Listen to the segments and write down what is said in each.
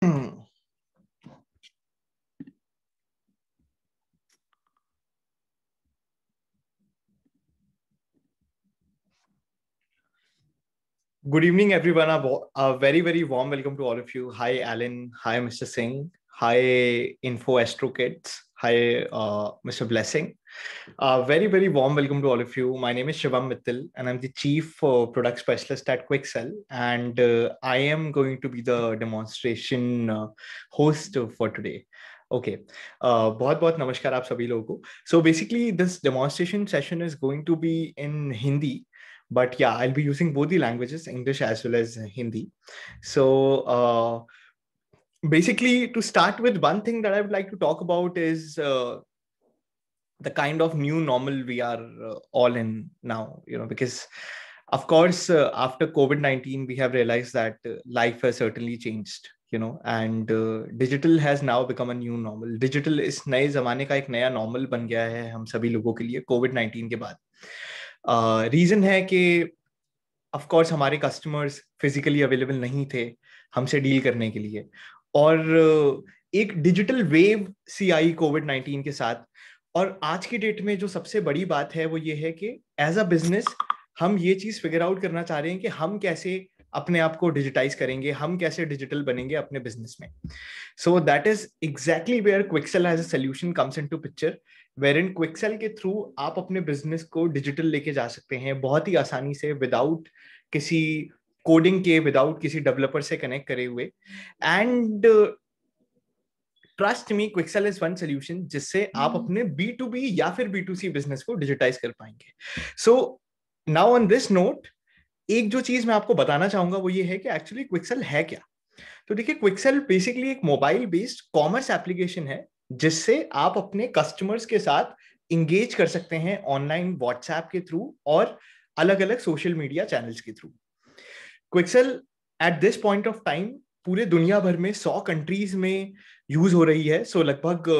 Good evening, everyone. A very, very warm welcome to all of you. Hi, Alan. Hi, Mr. Singh. Hi, Info Astro Kids. Hi, uh, Mr. Blessing. Uh, very, very warm welcome to all of you. My name is Shivam Mittal, and I'm the Chief uh, Product Specialist at QuickSell, And I am going to be the demonstration host for today. Okay. Uh, bahut namaskar aap sabhi logo. So basically, this demonstration session is going to be in Hindi. But yeah, I'll be using both the languages, English as well as Hindi. So basically to start with one thing that i would like to talk about is uh, the kind of new normal we are uh, all in now you know because of course uh, after covid-19 we have realized that uh, life has certainly changed you know and uh, digital has now become a new normal digital is नए जमाने का एक नया normal बन गया है हम सभी लोगों के लिए covid-19 के बाद रीजन uh, है कि ऑफ कोर्स हमारे कस्टमर्स फिजिकली अवेलेबल नहीं थे हमसे डील करने के लिए और एक डिजिटल वेव सी आई कोविड नाइनटीन के साथ और आज की डेट में जो सबसे बड़ी बात है वो ये है कि एज अ बिजनेस हम ये चीज फिगर आउट करना चाह रहे हैं कि हम कैसे अपने आप को डिजिटाइज करेंगे हम कैसे डिजिटल बनेंगे अपने बिजनेस में so that is exactly where Quicksell as a solution comes into picture where in Quicksell के थ्रू आप अपने बिजनेस को डिजिटल लेके जा सकते हैं बहुत ही आसानी से विदाउट किसी कोडिंग के विदाउट किसी डेवलपर से कनेक्ट करे हुए and trust me Quicksell is one solution जिससे आप hmm. अपने बी टू बी या फिर बी टू सी बिजनेस को डिजिटाइज कर पाएंगे so now on this note एक जो चीज मैं आपको बताना चाहूंगा वो ये है कि एक्चुअली क्विकसेल है क्या तो देखिए क्विकसेल बेसिकली एक मोबाइल बेस्ड कॉमर्स एप्लीकेशन है जिससे आप अपने कस्टमर्स के साथ इंगेज कर सकते हैं ऑनलाइन व्हाट्सएप के थ्रू और अलग अलग सोशल मीडिया चैनल्स के through Quicksell at this point of time पूरे दुनिया भर में सौ कंट्रीज में यूज हो रही है सो so, लगभग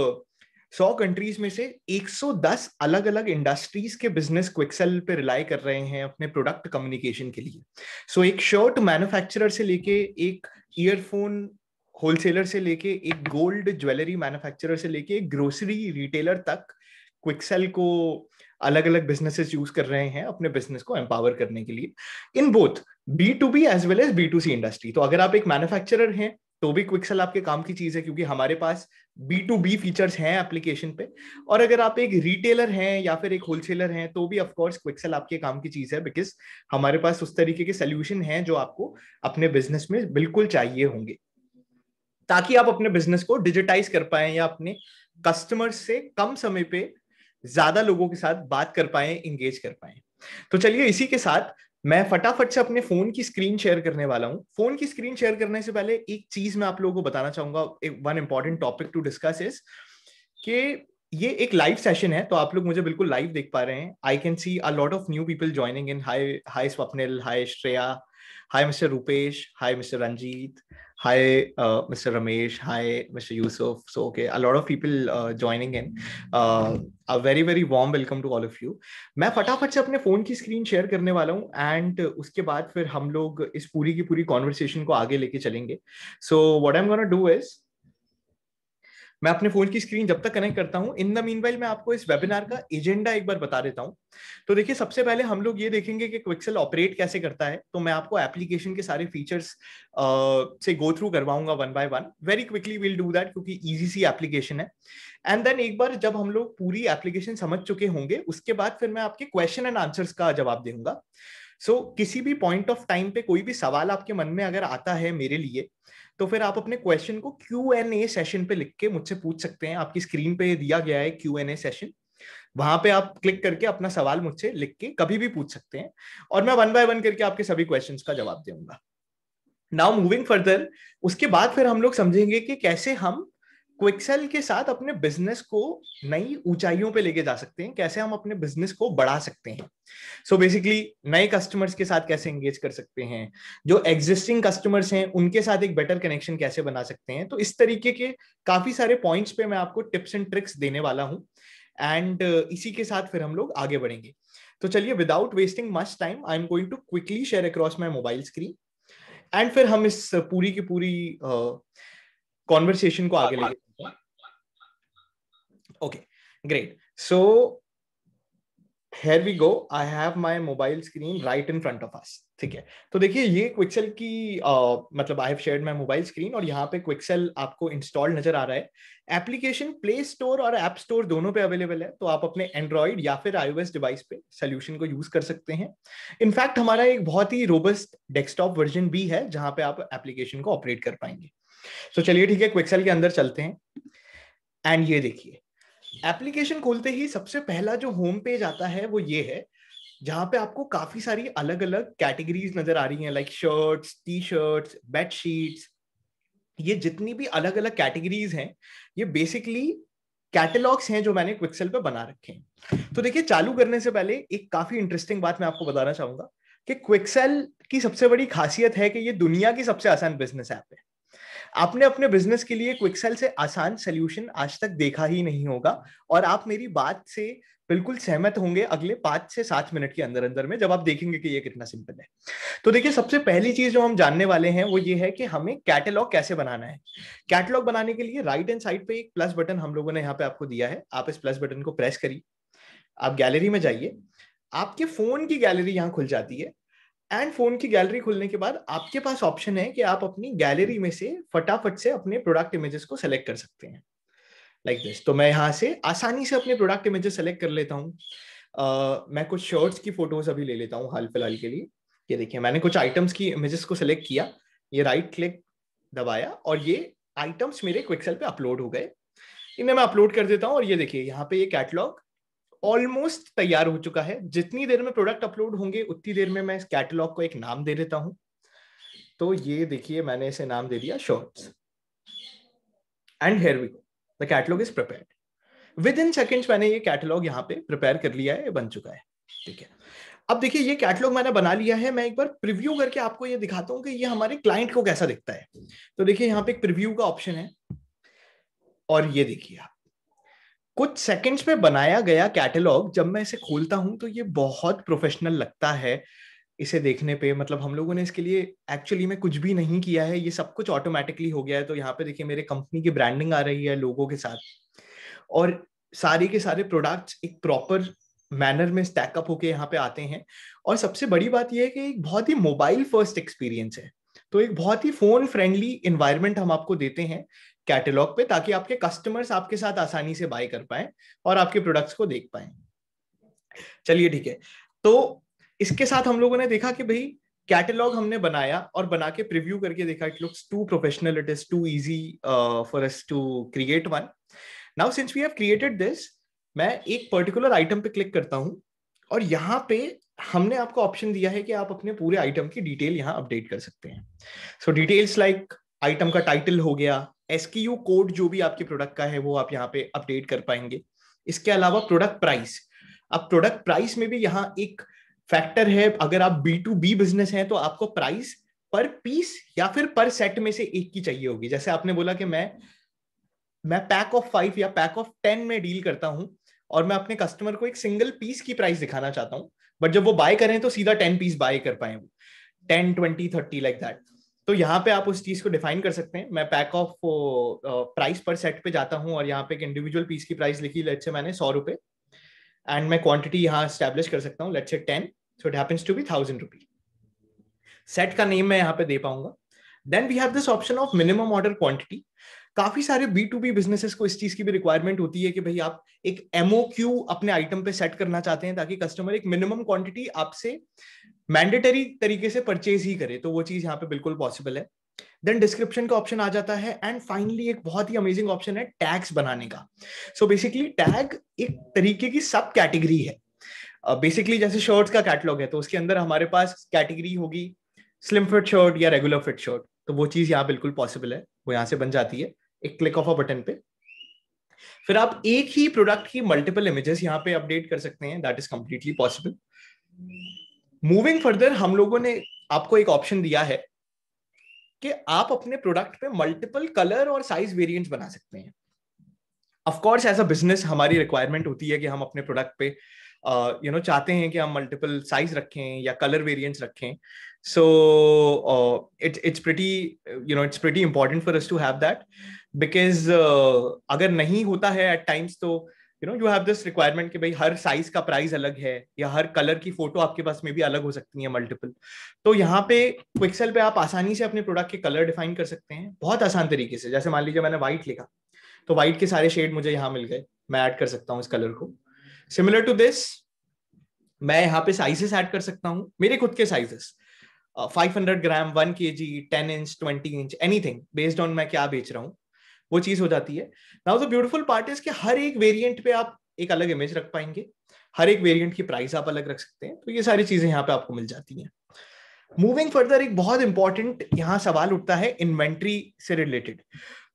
सौ कंट्रीज में से 110 अलग अलग इंडस्ट्रीज के बिजनेस क्विकसेल पे रिलाई कर रहे हैं अपने प्रोडक्ट कम्युनिकेशन के लिए सो so, एक शर्ट मैन्युफैक्चरर से लेके एक ईयरफोन होलसेलर से लेके एक गोल्ड ज्वेलरी मैन्युफैक्चरर से लेके एक ग्रोसरी रिटेलर तक क्विकसेल को अलग अलग बिजनेसेस यूज कर रहे हैं अपने बिजनेस को एम्पावर करने के लिए in both B to B as well as B to C industry तो अगर आप एक मैन्युफैक्चरर हैं तो भी क्विकसेल आपके काम की चीज है क्योंकि हमारे पास बी टू बी फीचर्स हैं एप्लीकेशन पे और अगर आप एक रिटेलर हैं या फिर एक होलसेलर हैं तो भी ऑफकोर्स क्विकसेल आपके काम की चीज है बिकॉज हमारे पास उस तरीके के सोल्यूशन हैं जो आपको अपने बिजनेस में बिल्कुल चाहिए होंगे ताकि आप अपने बिजनेस को डिजिटाइज कर पाए या अपने कस्टमर्स से कम समय पे ज्यादा लोगों के साथ बात कर पाए इंगेज कर पाए तो चलिए इसी के साथ मैं फटाफट से अपने फोन की स्क्रीन शेयर करने वाला हूँ फोन की स्क्रीन शेयर करने से पहले एक चीज मैं आप लोगों को बताना चाहूंगा एक one important topic to discuss is कि ये एक लाइव सेशन है तो आप लोग मुझे बिल्कुल लाइव देख पा रहे हैं I can see a lot of new people joining in hi hi Swapnil hi Shreya hi mister Rupesh hi mister Ranjit Hi, uh, Mr. Ramesh. Hi, Mr. Yusuf. So, okay, a lot of people uh, joining in. Uh, a very very warm welcome to all of you. मैं फटाफट से अपने phone की screen share करने वाला हूँ and उसके बाद फिर हम लोग इस पूरी की पूरी कॉन्वर्सेशन को आगे लेके चलेंगे so what am gonna do is मैं अपने फोन की स्क्रीन जब तक कनेक्ट करता हूँ इन द मीन मैं आपको इस वेबिनार का एजेंडा एक बार बता देता हूँ तो देखिए सबसे पहले हम लोग ये देखेंगे कि क्विकसेल ऑपरेट कैसे करता है तो मैं आपको एप्लीकेशन के सारे फीचर्स से गो थ्रू करवाऊंगा one by one very quickly will do that क्योंकि ईजी सी एप्लीकेशन है एंड देन एक बार जब हम लोग पूरी एप्लीकेशन समझ चुके होंगे उसके बाद फिर मैं आपके क्वेश्चन एंड आंसर्स का जवाब दूंगा सो so, किसी भी पॉइंट ऑफ टाइम पे कोई भी सवाल आपके मन में अगर आता है मेरे लिए तो फिर आप अपने क्वेश्चन को क्यू एन ए सेशन पे लिख के मुझसे पूछ सकते हैं आपकी स्क्रीन पे दिया गया है क्यू एन ए सेशन वहां पे आप क्लिक करके अपना सवाल मुझसे लिख के कभी भी पूछ सकते हैं और मैं वन बाय वन करके आपके सभी क्वेश्चन का जवाब दूंगा नाउ मूविंग फर्दर उसके बाद फिर हम लोग समझेंगे कि कैसे हम क्विकसेल के साथ अपने बिजनेस को नई ऊंचाइयों पे लेके जा सकते हैं कैसे हम अपने बिजनेस को बढ़ा सकते हैं सो so बेसिकली नए कस्टमर्स के साथ कैसे एंगेज कर सकते हैं जो एग्जिस्टिंग कस्टमर्स हैं उनके साथ एक बेटर कनेक्शन कैसे बना सकते हैं तो इस तरीके के काफी सारे पॉइंट्स पे मैं आपको टिप्स एंड ट्रिक्स देने वाला हूँ एंड uh, इसी के साथ फिर हम लोग आगे बढ़ेंगे तो चलिए without wasting much time I am going to quickly share across my mobile screen and फिर हम इस पूरी की पूरी uh, कॉन्वर्सेशन को आगे लेके okay great so here we go I have my mobile screen right in front of us ठीक है तो देखिए ये क्विकसेल की uh, मतलब I have shared my mobile screen और यहाँ पे क्विकसेल आपको इंस्टॉल नजर आ रहा है एप्लीकेशन प्ले स्टोर और ऐप स्टोर दोनों पे अवेलेबल है तो आप अपने एंड्रॉइड या फिर आईओएस डिवाइस पे सोल्यूशन को यूज कर सकते हैं इनफैक्ट हमारा एक बहुत ही रोबस्ट डेस्कटॉप वर्जन भी है जहां पे आप एप्लीकेशन को ऑपरेट कर पाएंगे सो चलिए ठीक है क्विकसेल के अंदर चलते हैं एंड ये देखिए एप्लीकेशन खोलते ही सबसे पहला जो होम पेज आता है वो ये है जहां पे आपको काफी सारी अलग अलग कैटेगरीज नजर आ रही हैं like shirts T shirts bedsheets ये जितनी भी अलग अलग कैटेगरीज हैं ये बेसिकली कैटेलॉग्स हैं जो मैंने क्विकसेल पे बना रखे हैं तो देखिए चालू करने से पहले एक काफी इंटरेस्टिंग बात मैं आपको बताना चाहूंगा कि क्विकसेल की सबसे बड़ी खासियत है कि ये दुनिया की सबसे आसान बिजनेस ऐप है आपने अपने बिजनेस के लिए क्विकसेल से आसान सोल्यूशन आज तक देखा ही नहीं होगा और आप मेरी बात से बिल्कुल सहमत होंगे अगले पांच से सात मिनट के अंदर अंदर में जब आप देखेंगे कि ये कितना सिंपल है तो देखिए सबसे पहली चीज जो हम जानने वाले हैं वो ये है कि हमें कैटेलॉग कैसे बनाना है कैटेलॉग बनाने के लिए राइट एंड साइड पे एक प्लस बटन हम लोगों ने यहाँ पे आपको दिया है आप इस प्लस बटन को प्रेस करिए आप गैलरी में जाइए आपके फोन की गैलरी यहाँ खुल जाती है एंड फोन की गैलरी खुलने के बाद आपके पास ऑप्शन है कि आप अपनी गैलरी में से फटाफट से अपने प्रोडक्ट इमेजेस को सेलेक्ट कर सकते हैं लाइक like दिस तो मैं यहाँ से आसानी से अपने प्रोडक्ट इमेजेस सेलेक्ट कर लेता हूँ uh, मैं कुछ शर्ट्स की फोटोज अभी ले लेता हूँ हाल फिलहाल के लिए ये देखिए मैंने कुछ आइटम्स की इमेजेस को सेलेक्ट किया ये राइट क्लिक दबाया और ये आइटम्स मेरे क्विकसेल पे अपलोड हो गए इन्हें मैं अपलोड कर देता हूँ और ये देखिए यहाँ पे ये कैटलॉग ऑलमोस्ट तैयार हो चुका है जितनी देर में प्रोडक्ट अपलोड होंगे उतनी देर में मैं इस कैटलॉग को एक नाम दे देता हूं तो ये देखिए मैंने इसे नाम दे दिया shorts and here we go the catalogue is prepare within seconds मैंने ये कैटलॉग यहाँ पे प्रिपेयर कर लिया है बन चुका है ठीक है अब देखिए ये कैटलॉग मैंने बना लिया है मैं एक बार प्रिव्यू करके आपको ये दिखाता हूँ कि ये हमारे क्लाइंट को कैसा दिखता है तो देखिए यहाँ पे एक प्रिव्यू का ऑप्शन है और ये देखिए आप कुछ सेकंड्स में बनाया गया कैटलॉग जब मैं इसे खोलता हूँ तो ये बहुत प्रोफेशनल लगता है इसे देखने पे मतलब हम लोगों ने इसके लिए एक्चुअली में कुछ भी नहीं किया है ये सब कुछ ऑटोमेटिकली हो गया है तो यहाँ पे देखिए मेरे कंपनी की ब्रांडिंग आ रही है लोगों के साथ और सारे के सारे प्रोडक्ट्स एक प्रॉपर मैनर में स्टैकअप होके यहाँ पे आते हैं और सबसे बड़ी बात यह है कि एक बहुत ही मोबाइल फर्स्ट एक्सपीरियंस है तो एक बहुत ही फोन फ्रेंडली इन्वायरमेंट हम आपको देते हैं कैटेलॉग पे ताकि आपके कस्टमर्स आपके साथ आसानी से बाय कर पाए और आपके प्रोडक्ट्स को देख पाए चलिए ठीक है तो इसके साथ हम लोगों ने देखा कि भाई कैटेलॉग हमने बनाया और बना के प्रिव्यू करके देखा it looks too professional it is too easy for us to create one now since we have created this मैं एक पर्टिकुलर आइटम पे क्लिक करता हूँ और यहाँ पे हमने आपको ऑप्शन दिया है कि आप अपने पूरे आइटम की डिटेल यहाँ अपडेट कर सकते हैं सो डिटेल्स लाइक आइटम का टाइटल हो गया एसक्यू कोड जो भी आपके प्रोडक्ट का है वो आप यहाँ पे अपडेट कर पाएंगे इसके अलावा प्रोडक्ट प्राइस अब प्रोडक्ट प्राइस में भी यहाँ एक फैक्टर है अगर आप बी टू बी बिजनेस हैं तो आपको प्राइस पर पीस या फिर पर सेट में से एक की चाहिए होगी जैसे आपने बोला कि मैं मैं पैक ऑफ फाइव या पैक ऑफ टेन में डील करता हूं और मैं अपने कस्टमर को एक सिंगल पीस की प्राइस दिखाना चाहता हूं बट जब वो बाय करें तो सीधा टेन पीस बाय कर पाए वो ten twenty thirty like that तो यहाँ पे आप उस चीज को डिफाइन कर सकते हैं मैं पैक ऑफ प्राइस पर सेट पे जाता हूँ और यहाँ पे एक इंडिविजुअल पीस की प्राइस लिखी लेट से मैंने सौ रुपए एंड मैं क्वांटिटी यहाँ स्टेब्लिश कर सकता हूँ लेट से ten so it happens to be thousand rupee set का नेम मैं यहाँ पे दे पाऊंगा then we have this option of minimum order quantity काफी सारे बी टू बी बिजनेसेस को इस चीज की भी रिक्वायरमेंट होती है कि भाई आप एक एमओ क्यू अपने आइटम पे सेट करना चाहते हैं ताकि कस्टमर एक मिनिमम क्वांटिटी आपसे मैंडेटरी तरीके से परचेज ही करे तो वो चीज यहाँ पे बिल्कुल पॉसिबल है देन डिस्क्रिप्शन का ऑप्शन आ जाता है एंड फाइनली एक बहुत ही अमेजिंग ऑप्शन है टैग्स बनाने का सो बेसिकली टैग एक तरीके की सब कैटेगरी है बेसिकली uh, जैसे शर्ट्स का कैटलॉग है तो उसके अंदर हमारे पास कैटेगरी होगी स्लिम फिट शर्ट या रेगुलर फिट शर्ट तो वो चीज यहाँ बिल्कुल पॉसिबल है वो यहाँ से बन जाती है एक क्लिक ऑफ अ बटन पे फिर आप एक ही प्रोडक्ट की मल्टीपल इमेजेस यहाँ पे अपडेट कर सकते हैं that is completely possible moving further हम लोगों ने आपको एक ऑप्शन दिया है कि आप अपने प्रोडक्ट पे मल्टीपल कलर और साइज वेरिएंट्स बना सकते हैं ऑफकोर्स एज अ बिजनेस हमारी रिक्वायरमेंट होती है कि हम अपने प्रोडक्ट पे you uh, know you know, चाहते हैं कि हम मल्टीपल साइज रखें या कलर वेरिएंट्स रखें so it's it's pretty you know it's pretty important for us to have that because uh, अगर नहीं होता है एट टाइम्स तो you know you have this requirement कि भाई हर साइज का प्राइस अलग है या हर कलर की फोटो आपके पास में भी अलग हो सकती है मल्टीपल तो यहाँ पे क्विक्सल पे आप आसानी से अपने प्रोडक्ट के कलर डिफाइन कर सकते हैं बहुत आसान तरीके से जैसे मान लीजिए मैंने व्हाइट लिखा तो व्हाइट के सारे शेड मुझे यहाँ मिल गए मैं ऐड कर सकता हूँ इस कलर को सिमिलर टू दिस मैं यहाँ पे साइजेस ऐड कर सकता हूँ मेरे खुद के sizes 500 gram 1 K G ten inch 20 inch anything based on मैं क्या बेच रहा हूँ वो चीज हो जाती है now the beautiful part is के हर एक वेरियंट पे आप एक अलग इमेज रख पाएंगे हर एक वेरियंट की प्राइस आप अलग रख सकते हैं तो ये सारी चीजें यहाँ पे आपको मिल जाती हैं मूविंग फर्दर एक बहुत इंपॉर्टेंट यहाँ सवाल उठता है इन्वेंट्री से रिलेटेड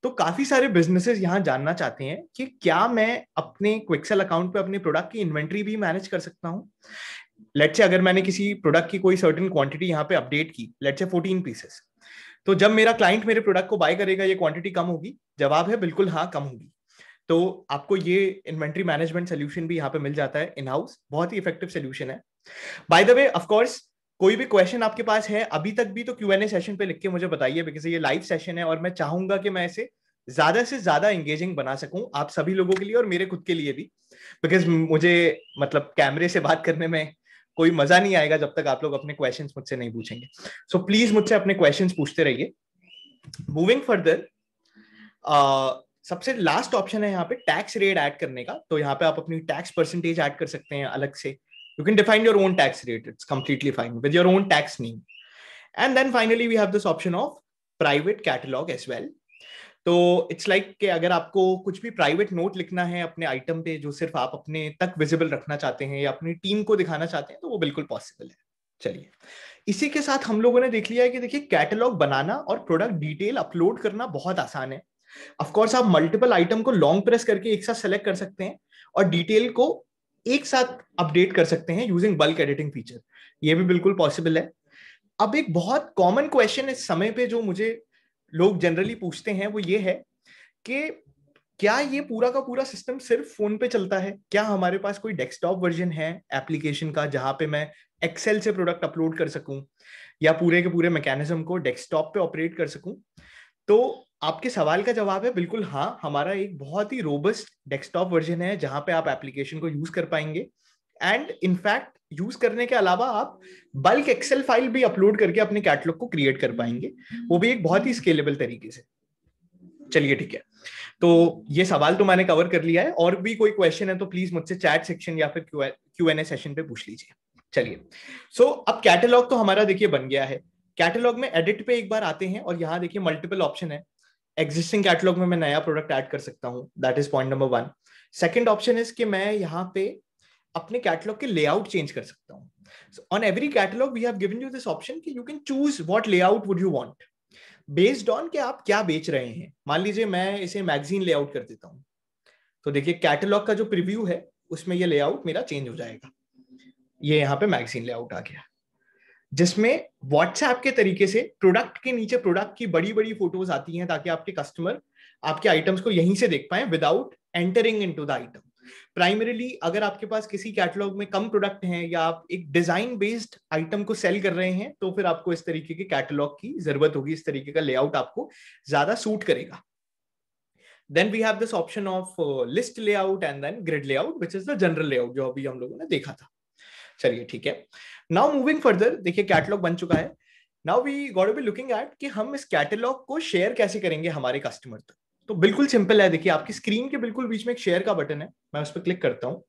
तो काफी सारे बिजनेसेस यहाँ जानना चाहते हैं कि क्या मैं अपने क्विकसेल अकाउंट पे अपने प्रोडक्ट की इन्वेंट्री भी मैनेज कर सकता हूँ लेट से अगर मैंने किसी प्रोडक्ट की कोई सर्टेन क्वांटिटी यहाँ पे अपडेट की लेट से फोर्टीन पीसेस तो जब मेरा क्लाइंट मेरे प्रोडक्ट को बाय करेगा ये क्वांटिटी कम होगी जवाब है बिल्कुल हाँ कम होगी तो आपको ये इन्वेंट्री मैनेजमेंट सोल्यूशन भी यहाँ पे मिल जाता है इन हाउस बहुत ही इफेक्टिव सोल्यूशन है बाय द वे ऑफकोर्स कोई भी क्वेश्चन आपके पास है अभी तक भी तो क्यू एन ए सेशन पे लिख के मुझे बताइए बिकॉज ये लाइव सेशन है और मैं चाहूंगा कि मैं इसे ज्यादा से ज्यादा एंगेजिंग बना सकूं आप सभी लोगों के लिए और मेरे खुद के लिए भी बिकॉज मुझे मतलब कैमरे से बात करने में कोई मजा नहीं आएगा जब तक आप लोग अपने क्वेश्चंस मुझसे नहीं पूछेंगे सो प्लीज मुझसे अपने क्वेश्चंस पूछते रहिए मूविंग फर्दर सबसे लास्ट ऑप्शन है यहाँ पे टैक्स रेट ऐड करने का तो यहाँ पे आप अपनी टैक्स परसेंटेज ऐड कर सकते हैं अलग से you can define your own tax rate it's completely fine with your own tax name and then finally we have this option of private catalogue as well तो इट्स लाइक like कि अगर आपको कुछ भी प्राइवेट नोट लिखना है अपने item पे जो सिर्फ आप अपने तक विजिबल रखना चाहते हैं या अपनी टीम को दिखाना चाहते हैं तो वो बिल्कुल पॉसिबल है चलिए इसी के साथ हम लोगों ने देख लिया है कि देखिए कैटलॉग बनाना और प्रोडक्ट डिटेल अपलोड करना बहुत आसान है कोर्स आप मल्टीपल आइटम को लॉन्ग प्रेस करके एक साथ सेलेक्ट कर सकते हैं और डिटेल को एक साथ अपडेट कर सकते हैं यूजिंग बल्क एडिटिंग फीचर ये भी बिल्कुल पॉसिबल है अब एक बहुत कॉमन क्वेश्चन इस समय पे जो मुझे लोग जनरली पूछते हैं वो ये है कि क्या ये पूरा का पूरा सिस्टम सिर्फ फोन पे चलता है क्या हमारे पास कोई डेस्कटॉप वर्जन है एप्लीकेशन का जहां पे मैं एक्सेल से प्रोडक्ट अपलोड कर सकूं या पूरे के पूरे मैकेनिज्म को डेस्कटॉप पे ऑपरेट कर सकूं तो आपके सवाल का जवाब है बिल्कुल हाँ हमारा एक बहुत ही रोबस्ट डेस्कटॉप वर्जन है जहां पे आप एप्लीकेशन को यूज कर पाएंगे एंड इनफैक्ट यूज करने के अलावा आप बल्क एक्सेल फाइल भी अपलोड करके अपने कैटलॉग को क्रिएट कर पाएंगे वो भी एक बहुत ही स्केलेबल तरीके से चलिए ठीक है तो ये सवाल तो मैंने कवर कर लिया है और भी कोई क्वेश्चन है तो प्लीज मुझसे चैट सेक्शन या फिर क्यू एन ए सेशन पे पूछ लीजिए चलिए सो so, अब कैटलॉग तो हमारा देखिए बन गया है कैटलॉग में एडिट पे एक बार आते हैं और यहाँ देखिए मल्टीपल ऑप्शन है एग्जिस्टिंग कैटलॉग में मैं नया प्रोडक्ट ऐड कर सकता हूँ that is point number one second option is कि मैं यहाँ पे अपने कैटलॉग के लेआउट चेंज कर सकता हूँ on every catalogue we have given you this option कि you can choose what layout would you want based on कि आप क्या बेच रहे हैं मान लीजिए मैं इसे मैगजीन लेआउट कर देता हूँ तो देखिए कैटलॉग का जो प्रिव्यू है उसमें ये लेआउट मेरा चेंज हो जाएगा ये यहाँ पे मैगजीन लेआउट आ गया जिसमें व्हाट्सएप के तरीके से प्रोडक्ट के नीचे प्रोडक्ट की बड़ी बड़ी फोटोज आती हैं ताकि आपके कस्टमर आपके आइटम्स को यहीं से देख पाए without entering into the item primarily अगर आपके पास किसी कैटलॉग में कम प्रोडक्ट हैं या आप एक डिजाइन बेस्ड आइटम को सेल कर रहे हैं तो फिर आपको इस तरीके के कैटलॉग की जरूरत होगी इस तरीके का लेआउट आपको ज्यादा सूट करेगा then we have this option of list layout and then grid layout which is the general layout जो अभी हम लोगों ने देखा था चलिए ठीक है नाउ मूविंग फर्दर देखिए कैटलॉग बन चुका है now we got be looking at कि हम इस कैटलॉग को शेयर कैसे करेंगे हमारे कस्टमर तक तो बिल्कुल सिंपल है देखिए आपकी स्क्रीन के बिल्कुल बीच में एक शेयर का बटन है मैं उस पर क्लिक करता हूँ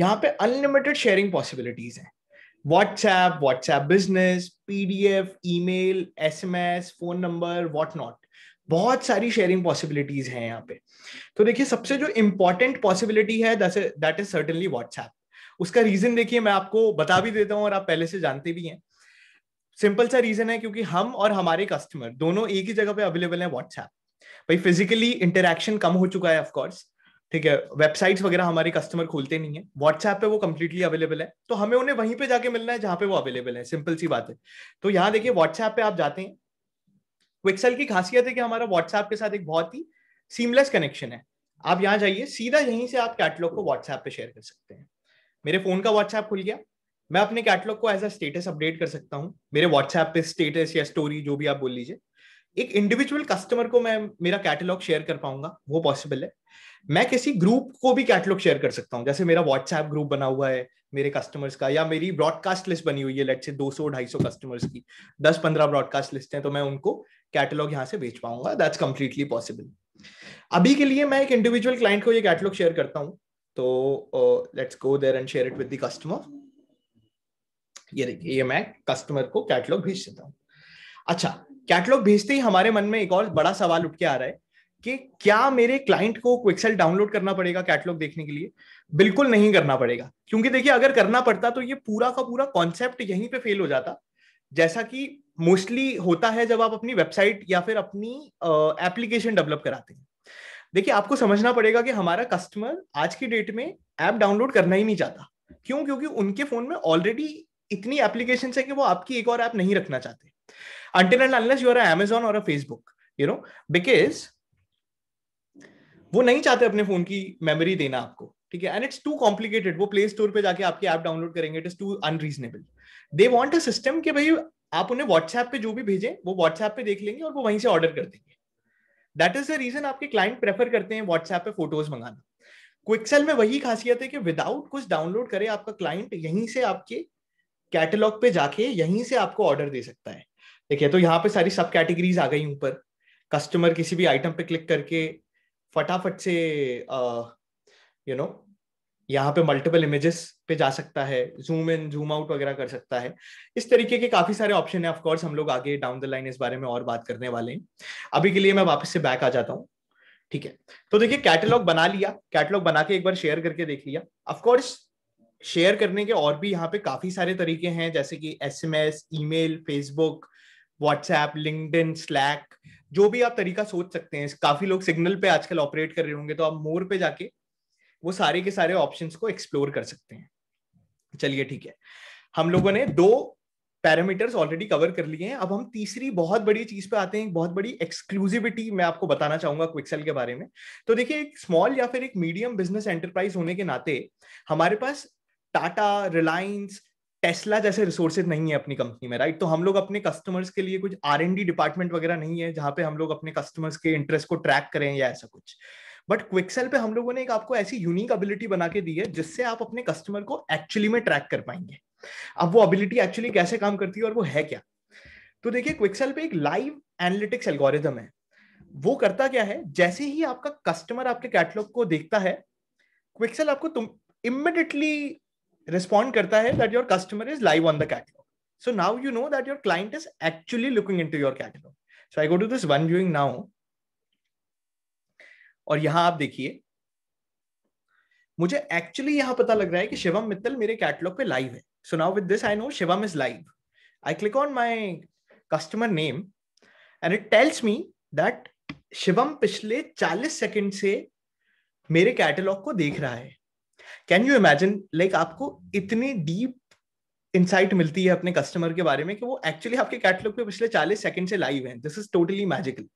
यहाँ पे अनलिमिटेड शेयरिंग पॉसिबिलिटीज हैं WhatsApp WhatsApp business PDF email SMS phone number what not बहुत सारी शेयरिंग पॉसिबिलिटीज हैं यहाँ पे तो देखिए सबसे जो इंपॉर्टेंट पॉसिबिलिटी है दैट इज सर्टनली व्हाट्सएप उसका रीजन देखिए मैं आपको बता भी देता हूँ और आप पहले से जानते भी हैं सिंपल सा रीजन है क्योंकि हम और हमारे कस्टमर दोनों एक ही जगह पे अवेलेबल है व्हाट्सएप भाई फिजिकली इंटरेक्शन कम हो चुका है ऑफकोर्स ठीक है वेबसाइट्स वगैरह हमारे कस्टमर खोलते नहीं है व्हाट्सएप पे वो कम्प्लीटली अवेलेबल है तो हमें उन्हें वहीं पे जाके मिलना है जहाँ पे वो अवेलेबल है सिंपल सी बात है तो यहाँ देखिए व्हाट्सएप पे आप जाते हैं क्विक्सल तो की खासियत है कि हमारा व्हाट्सएप के साथ एक बहुत ही सीमलेस कनेक्शन है आप यहाँ जाइए सीधा यहीं से आप कैटलॉग को व्हाट्सएप पे शेयर कर सकते हैं मेरे फोन का व्हाट्सएप खुल गया मैं अपने कैटलॉग को एज अ स्टेटस अपडेट कर सकता हूँ मेरे व्हाट्सएप पे स्टेटस या स्टोरी जो भी आप बोल लीजिए एक इंडिविजुअल कस्टमर को मैं मेरा कैटलॉग शेयर कर पाऊंगा वो पॉसिबल है मैं किसी ग्रुप को भी कैटलॉग शेयर कर सकता हूँ जैसे मेरा व्हाट्सएप ग्रुप बना हुआ है मेरे कस्टमर्स का या मेरी ब्रॉडकास्ट लिस्ट बनी हुई है लेट से 200 250 कस्टमर्स की 10 15 ब्रॉडकास्ट लिस्ट है तो मैं उनको कैटलॉग यहाँ से बेच पाऊंगा दैट्स कंप्लीटली पॉसिबल अभी के लिए मैं एक इंडिविजुअल क्लाइंट को ये कैटलॉग शेयर करता हूँ तो let's go there and share it with the customer ये देखिए ये मैं कस्टमर को कैटलॉग भेज देता हूँ अच्छा कैटलॉग भेजते ही हमारे मन में एक और बड़ा सवाल उठ के आ रहा है कि क्या मेरे क्लाइंट को क्विकसेल डाउनलोड करना पड़ेगा कैटलॉग देखने के लिए बिल्कुल नहीं करना पड़ेगा क्योंकि देखिए अगर करना पड़ता तो ये पूरा का पूरा कॉन्सेप्ट यहीं पे फेल हो जाता जैसा कि मोस्टली होता है जब आप अपनी वेबसाइट या फिर अपनी एप्लीकेशन डेवलप कराते हैं देखिए आपको समझना पड़ेगा कि हमारा कस्टमर आज की डेट में ऐप डाउनलोड करना ही नहीं चाहता क्यों क्योंकि उनके फोन में ऑलरेडी इतनी एप्लीकेशन है कि वो आपकी एक और ऐप नहीं रखना चाहते until and unless you are an amazon or a facebook you know because वो नहीं चाहते अपने फोन की मेमोरी देना आपको ठीक है एंड इट्स टू कॉम्प्लिकेटेड वो प्ले स्टोर पे जाके आपकी ऐप डाउनलोड करेंगे it is too unreasonable they want a system कि भाई आप उन्हें व्हाट्सएप पे जो भी भेजें वो व्हाट्सएप पे देख लेंगे और वो वहीं से ऑर्डर कर देंगे दैट इज द रीजन आपके क्लाइंट प्रेफर करते हैं व्हाट्सएप पे फोटोज मंगाना क्विकसेल में वही खासियत है कि विदाउट कुछ डाउनलोड करे आपका क्लाइंट यहीं से आपके कैटलॉग पे जाके यहीं से आपको ऑर्डर दे सकता है देखिए तो यहाँ पे सारी सब कैटेगरीज आ गई ऊपर कस्टमर किसी भी आइटम पे क्लिक करके फटाफट से यू नो यहाँ पे मल्टीपल इमेजेस पे जा सकता है जूम इन जूम आउट वगैरह कर सकता है इस तरीके के काफी सारे ऑप्शन है ऑफकोर्स हम लोग आगे डाउन द लाइन इस बारे में और बात करने वाले हैं अभी के लिए मैं वापस से बैक आ जाता हूँ ठीक है तो देखिए कैटलॉग बना लिया कैटलॉग बना के एक बार शेयर करके देख लिया ऑफकोर्स शेयर करने के और भी यहाँ पे काफी सारे तरीके हैं जैसे कि S M S email Facebook WhatsApp LinkedIn Slack जो भी आप तरीका सोच सकते हैं काफी लोग सिग्नल पे आजकल ऑपरेट कर रहे होंगे तो आप मोर पे जाके वो सारे के सारे ऑप्शंस को एक्सप्लोर कर सकते हैं चलिए ठीक है हम लोगों ने दो पैरामीटर्स ऑलरेडी कवर कर लिए हैं अब हम तीसरी बहुत बड़ी चीज पे आते हैं बहुत बड़ी एक्सक्लूसिविटी मैं आपको बताना चाहूंगा क्विकसेल के बारे में तो देखिए एक स्मॉल या फिर एक मीडियम बिजनेस एंटरप्राइज होने के नाते हमारे पास टाटा रिलायंस टेस्ला जैसे रिसोर्सेज नहीं है अपनी कंपनी में राइट तो हम लोग अपने कस्टमर्स के लिए कुछ आर एन डी डिपार्टमेंट वगैरह नहीं है जहां पे हम लोग अपने कस्टमर्स के इंटरेस्ट को ट्रैक करें या ऐसा कुछ बट क्विकसेल पे हम लोगों ने एक आपको ऐसी यूनिक एबिलिटी बना के दी है जिससे आप अपने कस्टमर को एक्चुअली में ट्रैक कर पाएंगे अब वो एबिलिटी एक्चुअली कैसे काम करती है और वो है क्या तो देखिए क्विकसेल पे एक लाइव एनालिटिक्स एल्गोरिज्म है वो करता क्या है जैसे ही आपका कस्टमर आपके कैटलॉग को देखता है क्विकसेल आपको तुम इमिडिएटली रिस्पॉन्ड करता है that your customer is live on the catalogue so now you know that your client is actually looking in to your catalogue so I go to this one viewing now और यहां आप देखिए मुझे actually यहां पता लग रहा है कि शिवम मित्तल मेरे कैटलॉग पे लाइव है so now with this I know Shivam is live I click on my customer name and it tells me that Shivam पिछले 40 सेकंड से मेरे कैटलॉग को देख रहा है कैन यू इमेजिन लाइक आपको इतनी डीप इंसाइट मिलती है अपने कस्टमर के बारे में कि वो एक्चुअली आपके कैटलॉग पे पिछले चालीस सेकंड से लाइव हैं दिस इज टोटली मैजिकल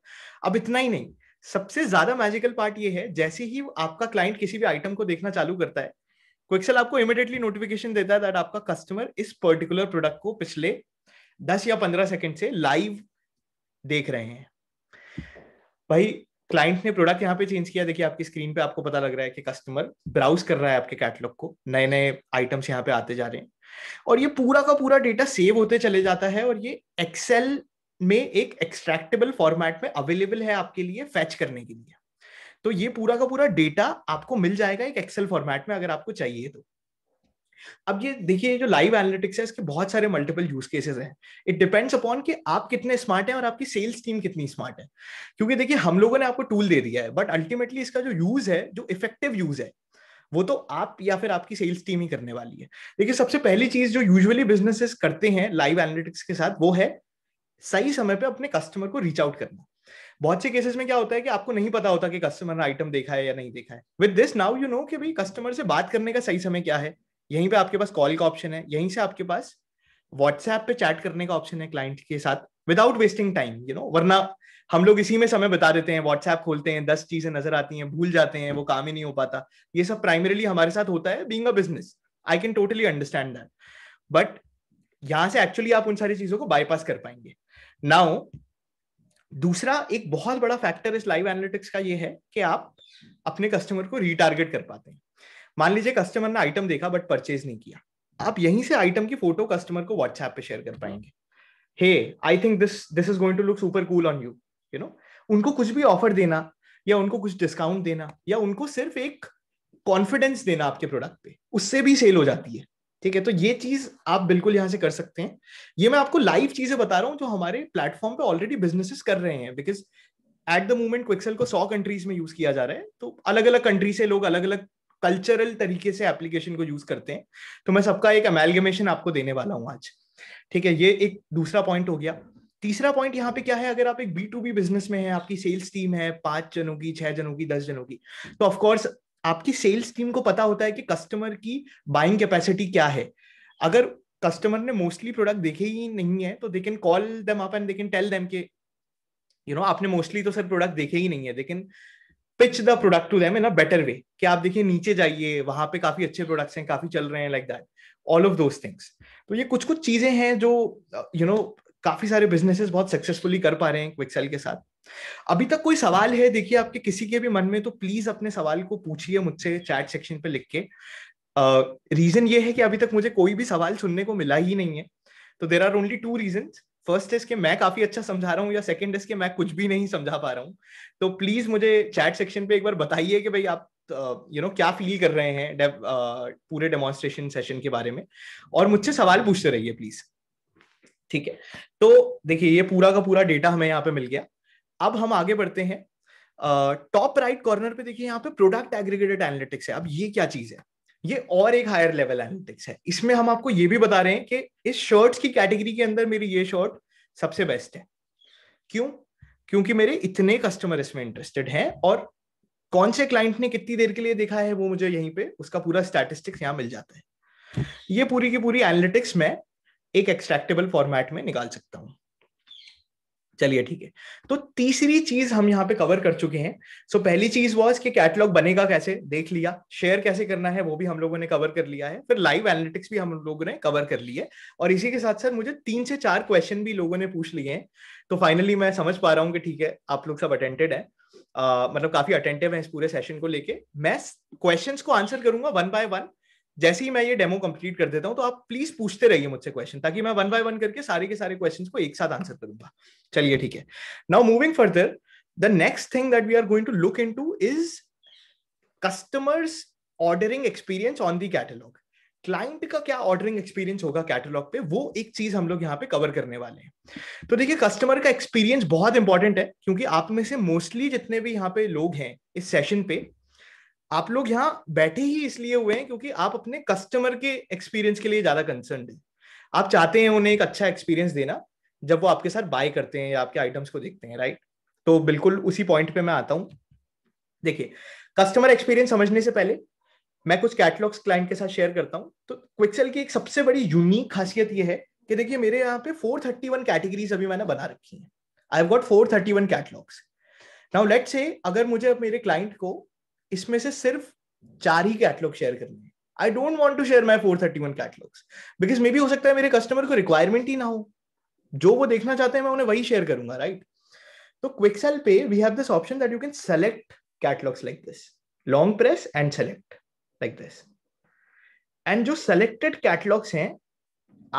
अब इतना ही नहीं सबसे ज्यादा मैजिकल पार्ट ये है जैसे ही आपका क्लाइंट किसी भी आइटम को देखना चालू करता है क्विकसेल आपको इमिडिएटली नोटिफिकेशन देता है दैट आपका कस्टमर इस पर्टिकुलर प्रोडक्ट को पिछले दस या पंद्रह सेकेंड से लाइव देख रहे हैं भाई क्लाइंट ने प्रोडक्ट यहाँ पे चेंज किया देखिए आपकी स्क्रीन पे आपको पता लग रहा है कि कस्टमर ब्राउज कर रहा है आपके कैटलॉग को नए नए आइटम्स यहाँ पे आते जा रहे हैं और ये पूरा का पूरा डेटा सेव होते चले जाता है और ये एक्सेल में एक एक्सट्रैक्टेबल फॉर्मेट में अवेलेबल है आपके लिए फैच करने के लिए तो ये पूरा का पूरा डेटा आपको मिल जाएगा एक एक्सेल फॉर्मेट में अगर आपको चाहिए तो अब ये देखिए जो लाइव एनालिटिक्स है इसके बहुत सारे मल्टीपल यूज केसेस हैं इट डिपेंड्स अपॉन कि आप कितने स्मार्ट हैं और आपकी सेल्स टीम कितनी स्मार्ट है क्योंकि देखिए हम लोगों ने आपको टूल दे दिया है बट अल्टीमेटली इसका जो यूज है जो इफेक्टिव यूज है वो तो आप या फिर आपकी सेल्स टीम ही करने वाली है देखिए सबसे पहली चीज जो यूजुअली बिजनेसेस करते हैं लाइव एनालिटिक्स के साथ वो है सही समय पे अपने कस्टमर को रीच आउट करना बहुत से केसेस में क्या होता है कि आपको नहीं पता होता कि कस्टमर ने आइटम देखा है या नहीं देखा है with this now you know कि भाई कस्टमर से बात करने का सही समय क्या है यहीं पे आपके पास कॉल का ऑप्शन है यहीं से आपके पास व्हाट्सएप पे चैट करने का ऑप्शन है क्लाइंट के साथ without wasting time you know वरना हम लोग इसी में समय बता देते हैं व्हाट्सएप खोलते हैं दस चीजें नजर आती हैं भूल जाते हैं वो काम ही नहीं हो पाता ये सब प्राइमरीली हमारे साथ होता है being a business I can totally understand that but यहां से एक्चुअली आप उन सारी चीजों को बाईपास कर पाएंगे नाउ दूसरा एक बहुत बड़ा फैक्टर इस लाइव एनालिटिक्स का ये है कि आप अपने कस्टमर को रीटारगेट कर पाते हैं मान लीजिए कस्टमर ने आइटम देखा बट परचेज नहीं किया आप यहीं से आइटम की फोटो कस्टमर को व्हाट्सएप पे शेयर कर हाँ। पाएंगे hey I think this this is going to look super cool on you you know उनको कुछ भी ऑफर देना या उनको कुछ डिस्काउंट देना या उनको सिर्फ एक कॉन्फिडेंस देना आपके प्रोडक्ट पे उससे भी सेल हो जाती है ठीक है तो ये चीज आप बिल्कुल यहाँ से कर सकते हैं ये मैं आपको लाइव चीजें बता रहा हूँ जो हमारे प्लेटफॉर्म पे ऑलरेडी बिजनेसेस कर रहे हैं because at the moment QuickSell को सौ कंट्रीज में यूज किया जा रहा है तो अलग अलग कंट्री से लोग अलग अलग कल्चरल तरीके से एप्लीकेशन को यूज करते हैं तो मैं सबका एक अमेलगमेशन आपको देने वाला हूँ आज ठीक है ये एक दूसरा पॉइंट हो गया तीसरा पॉइंट यहाँ पे क्या है अगर आप एक बी टू बी बिजनेस में है आपकी सेल्स टीम है पांच जनों की छह जनों की दस जनों की तो ऑफकोर्स आपकी सेल्स टीम को पता होता है कि कस्टमर की बाइंग कैपेसिटी क्या है अगर कस्टमर ने मोस्टली प्रोडक्ट देखे ही नहीं है तो they can call them up and they can tell them के यू you नो know, आपने मोस्टली तो सर प्रोडक्ट देखे ही नहीं है लेकिन pitch the product to them in a better way कि आप देखिए नीचे जाइए वहां पे काफी अच्छे प्रोडक्ट्स हैं काफी चल रहे हैं like that all of those things तो ये कुछ कुछ चीजें हैं जो यू नो काफी सारे बिजनेसेस बहुत सक्सेसफुली कर पा रहे हैं क्विकसेल के साथ अभी तक कोई सवाल है देखिए आपके किसी के भी मन में तो प्लीज अपने सवाल को पूछिए मुझसे चैट सेक्शन पे लिख के रीजन uh, ये है कि अभी तक मुझे कोई भी सवाल सुनने को मिला ही नहीं है तो there are only two reason first इसके मैं काफी अच्छा समझा रहा हूँ या सेकंड इसके मैं कुछ भी नहीं समझा पा रहा हूँ तो प्लीज मुझे चैट सेक्शन पे एक बार बताइए कि भाई आप you uh, know you know, क्या फील कर रहे हैं uh, पूरे डेमोन्स्ट्रेशन सेशन के बारे में और मुझसे सवाल पूछते रहिए प्लीज ठीक है तो देखिए ये पूरा का पूरा डेटा हमें यहाँ पे मिल गया अब हम आगे बढ़ते हैं टॉप राइट कॉर्नर पे देखिए यहाँ पे प्रोडक्ट एग्रीगेटेड एनालिटिक्स है अब ये क्या चीज है ये और एक हायर लेवल एनालिटिक्स है इसमें हम आपको ये भी बता रहे हैं कि इस शर्ट्स की कैटेगरी के अंदर मेरी ये शर्ट सबसे बेस्ट है क्यों क्योंकि मेरे इतने कस्टमर इसमें इंटरेस्टेड हैं और कौन से क्लाइंट ने कितनी देर के लिए देखा है वो मुझे यहीं पे उसका पूरा स्टैटिस्टिक्स यहाँ मिल जाता है ये पूरी की पूरी एनालिटिक्स मैं एक एक्सट्रैक्टेबल फॉर्मेट में निकाल सकता हूँ चलिए ठीक है तो तीसरी चीज हम यहाँ पे कवर कर चुके हैं सो so, पहली चीज वॉज कि कैटलॉग बनेगा कैसे देख लिया शेयर कैसे करना है वो भी हम लोगों ने कवर कर लिया है फिर लाइव एनालिटिक्स भी हम लोगों ने कवर कर लिया है और इसी के साथ साथ मुझे तीन से चार क्वेश्चन भी लोगों ने पूछ लिए हैं तो फाइनली मैं समझ पा रहा हूँ कि ठीक है आप लोग सब अटेंटेड है Uh, मतलब काफी अटेंटिव है इस पूरे सेशन को लेके मैं क्वेश्चंस को आंसर करूंगा वन बाय वन जैसे ही मैं ये डेमो कंप्लीट कर देता हूँ तो आप प्लीज पूछते रहिए मुझसे क्वेश्चन ताकि मैं वन बाय वन करके सारे के सारे क्वेश्चन को एक साथ आंसर करूंगा चलिए ठीक है now moving further the next thing that we are going to look in to is customers ordering experience on the catalogue client का क्या ऑर्डरिंग एक्सपीरियंस होगा कैटलॉग पे वो एक चीज हम लोग यहाँ पे कवर करने वाले हैं तो देखिए कस्टमर का एक्सपीरियंस बहुत इंपॉर्टेंट है क्योंकि आप में से मोस्टली जितने भी यहाँ पे लोग हैं इस सेशन पे आप लोग यहाँ बैठे ही इसलिए हुए हैं क्योंकि आप अपने कस्टमर के एक्सपीरियंस के लिए ज्यादा कंसर्न है आप चाहते हैं उन्हें एक अच्छा एक्सपीरियंस देना जब वो आपके साथ बाय करते हैं या आपके आइटम्स को देखते हैं राइट तो बिल्कुल उसी पॉइंट पे मैं आता हूँ देखिए कस्टमर एक्सपीरियंस समझने से पहले मैं कुछ कैटलॉग्स क्लाइंट के साथ शेयर करता हूँ तो क्विकसेल की एक सबसे बड़ी यूनिक खासियत यह है कि देखिए मेरे यहाँ पे 431 कैटेगरीज अभी मैंने बना रखी हैं I have got 431 catalogues now let से अगर मुझे मेरे क्लाइंट को इसमें से सिर्फ चार ही कैटलॉग शेयर करने हैं I don't want to share my four thirty one catalogues because मे भी हो सकता है मेरे कस्टमर को रिक्वायरमेंट ही ना हो जो वो देखना चाहते हैं मैं उन्हें वही शेयर करूंगा राइट तो क्विक सेल पे we have this option that you can select catalogues like this long press and select like this and जो सेलेक्टेड कैटलॉग्स हैं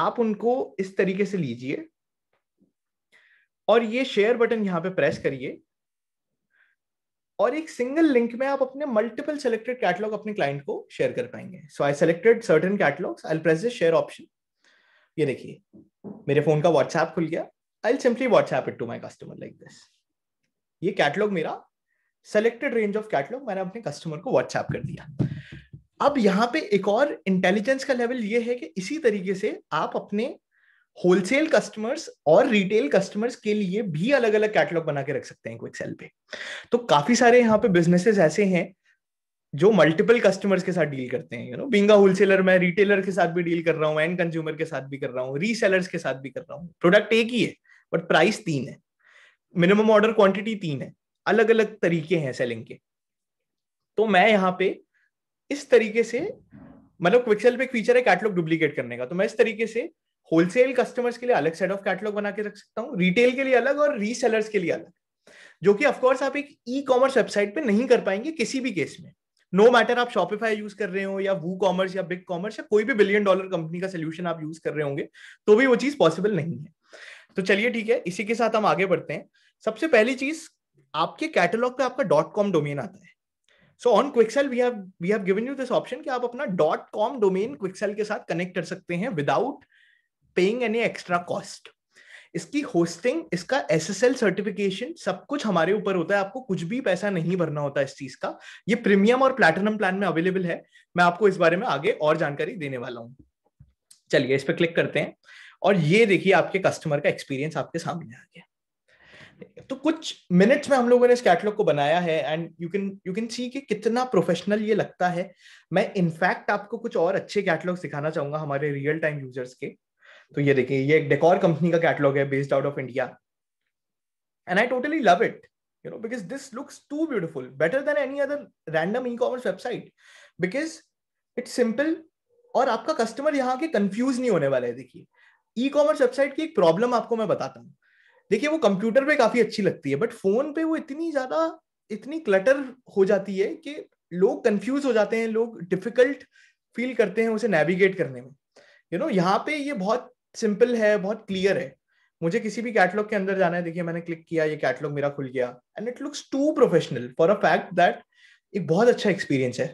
आप उनको इस तरीके से लीजिए और ये शेयर बटन यहां पे प्रेस करिए और एक सिंगल लिंक में आप अपने मल्टीपल सेलेक्टेड कैटलॉग अपने क्लाइंट को शेयर कर पाएंगे so I selected certain catalogues I press share option ये देखिए मेरे फोन का व्हाट्सएप खुल गया I simply WhatsApp it to my customer like this ये कैटलॉग मेरा सेलेक्टेड रेंज ऑफ कैटलॉग मैंने अपने कस्टमर को व्हाट्सएप कर दिया अब यहाँ पे एक और इंटेलिजेंस का लेवल ये है कि इसी तरीके से आप अपने होलसेल कस्टमर्स और रिटेल कस्टमर्स के लिए भी अलग अलग कैटलॉग बना के रख सकते हैं सेल पे तो काफी सारे यहाँ पे बिजनेसेस ऐसे हैं जो मल्टीपल कस्टमर्स के साथ डील करते हैं यू नो बिंगा होलसेलर मैं रिटेलर के साथ भी डील कर रहा हूँ एंड कंज्यूमर के साथ भी कर रहा हूँ रीसेलर्स के साथ भी कर रहा हूँ प्रोडक्ट एक ही है बट प्राइस तीन है मिनिमम ऑर्डर क्वांटिटी तीन है अलग अलग तरीके हैं सेलिंग के तो मैं यहाँ पे इस तरीके से मतलब क्विकसेल पे एक फीचर है कैटलॉग डुप्लीकेट करने का तो मैं इस तरीके से होलसेल कस्टमर्स के लिए अलग सेट ऑफ कैटलॉग बना के रख सकता हूँ रिटेल के लिए अलग और रीसेलर्स के लिए अलग जो कि ऑफकोर्स आप एक ई कॉमर्स वेबसाइट पे नहीं कर पाएंगे किसी भी केस में नो no मैटर आप शॉपिफाई यूज कर रहे हो या वू कॉमर्स या बिग कॉमर्स या कोई भी बिलियन डॉलर कंपनी का सोल्यूशन आप यूज कर रहे होंगे तो भी वो चीज पॉसिबल नहीं है तो चलिए ठीक है इसी के साथ हम आगे बढ़ते हैं सबसे पहली चीज आपके कैटलॉग पे आपका डॉट कॉम डोमेन आता है so on QuickSell we have we have given you this option कि आप अपना डॉट कॉम डोमेन क्विकसेल के साथ कनेक्ट कर सकते हैं without paying any extra cost इसकी होस्टिंग इसका एस एस एल सर्टिफिकेशन सब कुछ हमारे ऊपर होता है आपको कुछ भी पैसा नहीं भरना होता इस चीज का ये प्रीमियम और प्लैटिनम प्लान में अवेलेबल है मैं आपको इस बारे में आगे और जानकारी देने वाला हूँ चलिए इस पर क्लिक करते हैं और ये देखिए आपके कस्टमर का एक्सपीरियंस आपके सामने आ गया तो कुछ मिनट्स में हम लोगों ने इस कैटलॉग को बनाया है and you can you can see कि कितना प्रोफेशनल ये लगता है मैं इनफैक्ट आपको कुछ और अच्छे कैटलॉग सिखाना चाहूंगा हमारे रियल टाइम यूजर्स के तो ये देखिए ये एक डेकोर कंपनी का कैटलॉग है based out of India and I totally love it you know because this looks too beautiful better than any other random e commerce website because it's simple और आपका कस्टमर यहाँ के confuse नहीं होने वाला है देखिए ई कॉमर्स वेबसाइट की एक प्रॉब्लम आपको मैं बताता हूँ देखिए वो कंप्यूटर पे काफी अच्छी लगती है बट फोन पे वो इतनी ज्यादा इतनी क्लटर हो जाती है कि लोग कंफ्यूज हो जाते हैं लोग डिफिकल्ट फील करते हैं उसे नेविगेट करने में यू you नो know, यहाँ पे ये बहुत सिंपल है बहुत क्लियर है मुझे किसी भी कैटलॉग के अंदर जाना है देखिए मैंने क्लिक किया ये कैटलॉग मेरा खुल गया and it looks too professional for a fact that एक बहुत अच्छा एक्सपीरियंस है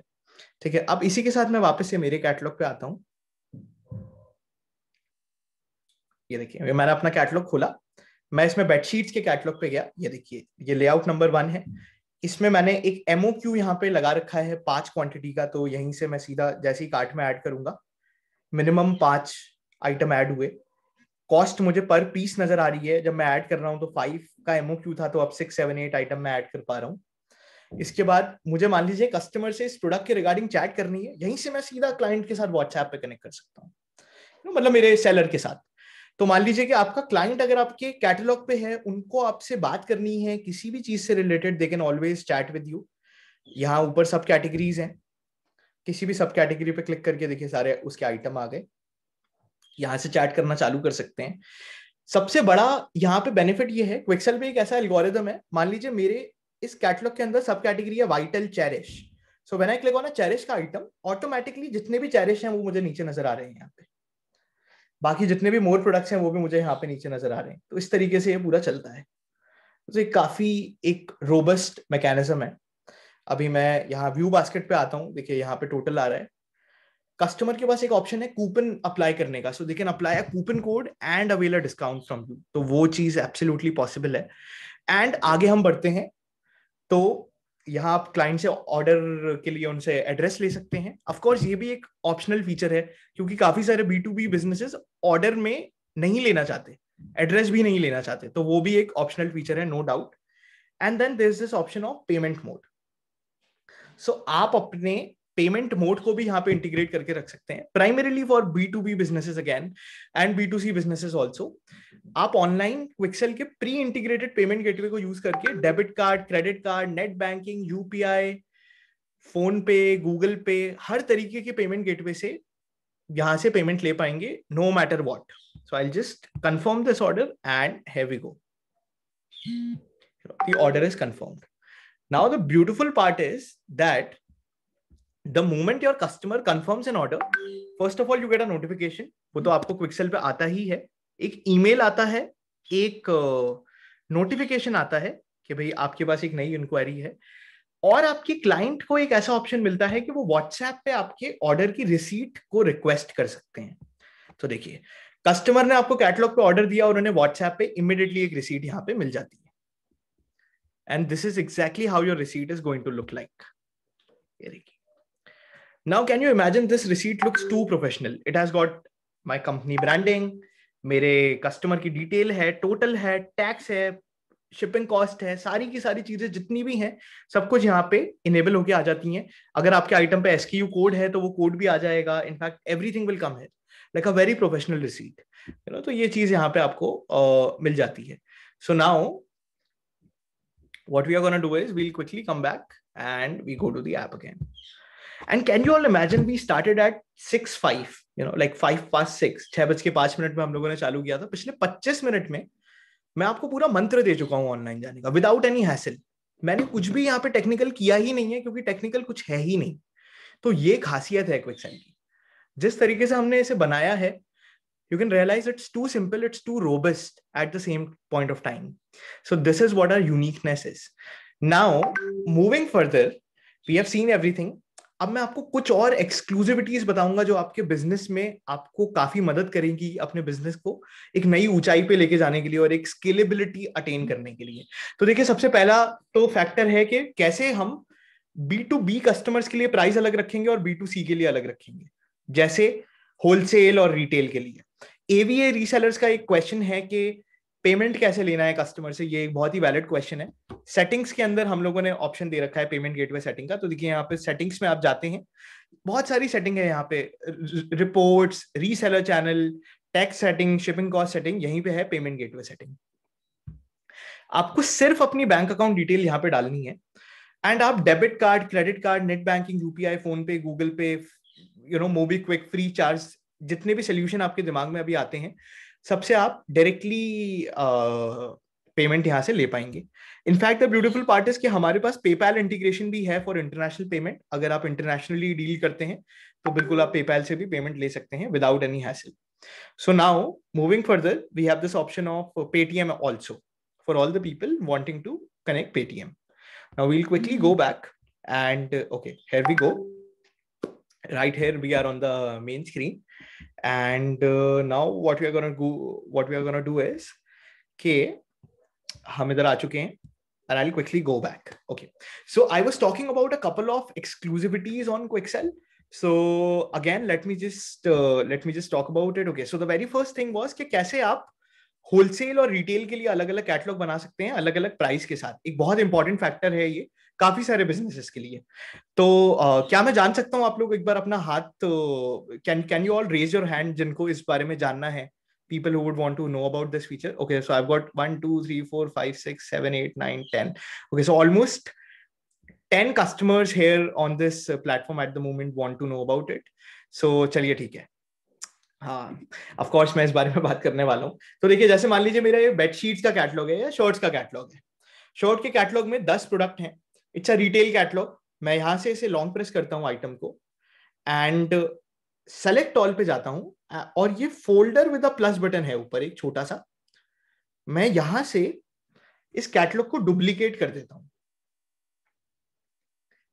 ठीक है अब इसी के साथ मैं वापस से मेरे कैटलॉग पे आता हूँ ये देखिए मैंने अपना कैटलॉग खोला मैं इसमें बेडशीट्स के कैटलॉग पे गया ये देखिए ये लेआउट नंबर वन है इसमें मैंने एक एमओ क्यू यहाँ पे लगा रखा है पांच क्वांटिटी का तो यहीं से मैं सीधा जैसे ही कार्ट में ऐड करूंगा मिनिमम पांच आइटम ऐड हुए कॉस्ट मुझे पर पीस नजर आ रही है जब मैं ऐड कर रहा हूँ तो फाइव का एमओ क्यू था तो अब सिक्स सेवन एट आइटम मैं ऐड कर पा रहा हूँ इसके बाद मुझे मान लीजिए कस्टमर से इस प्रोडक्ट के रिगार्डिंग चैट करनी है यहीं से मैं सीधा क्लाइंट के साथ व्हाट्सएप पे कनेक्ट कर सकता हूँ मतलब मेरे सेलर के साथ तो मान लीजिए कि आपका क्लाइंट अगर आपके कैटलॉग पे है उनको आपसे बात करनी है किसी भी चीज से related they can always chat with you यहाँ ऊपर सब कैटेगरीज हैं किसी भी सब कैटेगरी पे क्लिक करके देखिए सारे उसके आइटम आ गए यहाँ से चैट करना चालू कर सकते हैं सबसे बड़ा यहाँ पे बेनिफिट ये है क्विक्सल पे एक ऐसा एल्गोरिदम है मान लीजिए मेरे इस कैटलॉग के अंदर सब कैटेगरी है vital Cherish so when I click on Cherish का आइटम ऑटोमेटिकली जितने भी चेरिश हैं वो मुझे नीचे नजर आ रहे हैं यहाँ पे बाकी जितने भी मोर प्रोडक्ट्स हैं वो भी मुझे यहाँ पे नीचे नजर आ रहे हैं तो इस तरीके से ये पूरा चलता है तो ये काफी एक रोबस्ट मैकेनिज्म है अभी मैं यहाँ व्यू बास्केट पे आता हूँ देखिए यहाँ पे टोटल आ रहा है कस्टमर के पास एक ऑप्शन है कूपन अप्लाई करने का so they can apply coupon code and avail a discount from you तो वो चीज एब्सोल्युटली पॉसिबल है एंड आगे हम बढ़ते हैं तो यहाँ आप क्लाइंट से ऑर्डर के लिए उनसे एड्रेस ले सकते हैं अफकोर्स ये भी एक ऑप्शनल फीचर है क्योंकि काफी सारे B to B businesses order में नहीं लेना चाहते एड्रेस भी नहीं लेना चाहते तो वो भी एक ऑप्शनल फीचर है no doubt and then there is this option of payment mode so आप अपने पेमेंट मोड को भी यहाँ पे इंटीग्रेट करके रख सकते हैं primarily for B to B businesses again and B to C businesses also आप ऑनलाइन क्विकसेल के प्री इंटीग्रेटेड पेमेंट गेटवे को यूज करके debit card credit card net banking UPI PhonePe Google Pay हर तरीके के payment gateway से यहां से पेमेंट ले पाएंगे no matter what so I just confirm this order and here we go the order is confirmed now the beautiful part is the moment your customer confirms an order first of all you get a notification वो तो आपको क्विकसेल पे आता ही है एक email आता है एक नोटिफिकेशन uh, आता है कि भाई आपके पास एक नई इंक्वायरी है और आपके क्लाइंट को एक ऐसा ऑप्शन मिलता है कि वो व्हाट्सएप पे आपके ऑर्डर की रिसीट को रिक्वेस्ट कर सकते हैं तो देखिए कस्टमर ने आपको कैटलॉग पे ऑर्डर दिया और उन्हें व्हाट्सएप पे इमिडिएटली एक रिसीट यहाँ पे मिल जाती है and this is exactly how your receipt is going to look like ये देखिए now can you imagine this receipt looks too professional it has got my company branding मेरे कस्टमर की डिटेल है टोटल है टैक्स है shipping cost है सारी की सारी चीजें जितनी भी है सब कुछ यहाँ पे इनेबल होके आ जाती है अगर आपके आइटम पे एसक्यू कोड है तो वो कोड भी आ जाएगा in fact everything will come है like a very professional receipt है नो तो ये चीज यहाँ पे आपको uh, मिल जाती है so now what we are gonna do is we'll quickly come back and we go to the app again and can you all imagine we started at six five you know like five past six छह बज के पांच minute में हम लोगों ने चालू किया था पिछले पच्चीस मिनट में मैं आपको पूरा मंत्र दे चुका हूँ ऑनलाइन जाने का विदाउट एनी हैसिल मैंने कुछ भी यहाँ पे टेक्निकल किया ही नहीं है क्योंकि टेक्निकल कुछ है ही नहीं तो ये खासियत है क्विकसेंड की जिस तरीके से हमने इसे बनाया है you can realise it's too simple it's too robust at the same point of time so this is what our uniqueness is now moving further we have seen everything अब मैं आपको कुछ और एक्सक्लूसिविटीज बताऊंगा जो आपके बिजनेस में आपको काफी मदद करेंगी अपने बिजनेस को एक नई ऊंचाई पे लेके जाने के लिए और एक स्केलेबिलिटी अटेन करने के लिए तो देखिए सबसे पहला तो फैक्टर है कि कैसे हम बी टू बी कस्टमर्स के लिए प्राइस अलग रखेंगे और बी टू सी के लिए अलग रखेंगे जैसे होलसेल और रिटेल के लिए एवीए रीसेलर्स का एक क्वेश्चन है कि पेमेंट कैसे लेना है कस्टमर से ये एक बहुत ही वैलिड क्वेश्चन है सेटिंग्स के अंदर हम लोगों ने ऑप्शन दे रखा है पेमेंट गेटवे सेटिंग का तो देखिए यहाँ पे सेटिंग्स में आप जाते हैं बहुत सारी सेटिंग है यहाँ पे report reseller channel tax setting shipping cost setting यहीं पे है पेमेंट गेटवे सेटिंग आपको सिर्फ अपनी बैंक अकाउंट डिटेल यहाँ पे डालनी है एंड आप debit card credit card net banking UPI PhonePe Google Pay you know MobiKwik FreeCharge जितने भी सोल्यूशन आपके दिमाग में अभी आते हैं सबसे आप डायरेक्टली पेमेंट यहाँ से ले पाएंगे in fact the beautiful part is कि हमारे पास पेपैल इंटीग्रेशन भी है फॉर इंटरनेशनल पेमेंट अगर आप इंटरनेशनली डील करते हैं तो बिल्कुल आप पेपैल से भी पेमेंट ले सकते हैं without any hassle so now moving further we have this option of Paytm also for all the people wanting to connect Paytm now we'll quickly go back and okay right here we are on the main screen and now what what we are going to do what we are going हम इधर आ चुके हैं and I'll quickly go back. Okay. So I was talking about a couple of exclusivities on Quixel. So again, let me just uh, let me just talk about it. Okay. So the very first thing was कि कैसे आप wholesale और retail के लिए अलग अलग catalogue बना सकते हैं अलग अलग प्राइस के साथ एक बहुत इंपॉर्टेंट फैक्टर है ये काफी सारे बिजनेसेस के लिए तो uh, क्या मैं जान सकता हूँ आप लोग एक बार अपना हाथ can can you all raise your hand जिनको इस बारे में जानना है people who would want to know about this feature okay so i've got one two three four five six seven eight nine ten okay so almost 10 customers here on this platform at the moment want to know about it so चलिए ठीक है हाँ of course मैं इस बारे में बात करने वाला हूँ तो देखिए जैसे मान लीजिए मेरा ये बेडशीट्स का कैटलॉग है या शर्ट्स का कैटलॉग है शर्ट के कैटलॉग में दस प्रोडक्ट हैं इट्स अ रिटेल कैटलॉग मैं यहां से इसे लॉन्ग प्रेस करता हूं आइटम को एंड सेलेक्ट ऑल पे जाता हूं और ये folder with a plus button है ऊपर एक छोटा सा मैं यहां से इस कैटलॉग को डुप्लीकेट कर देता हूं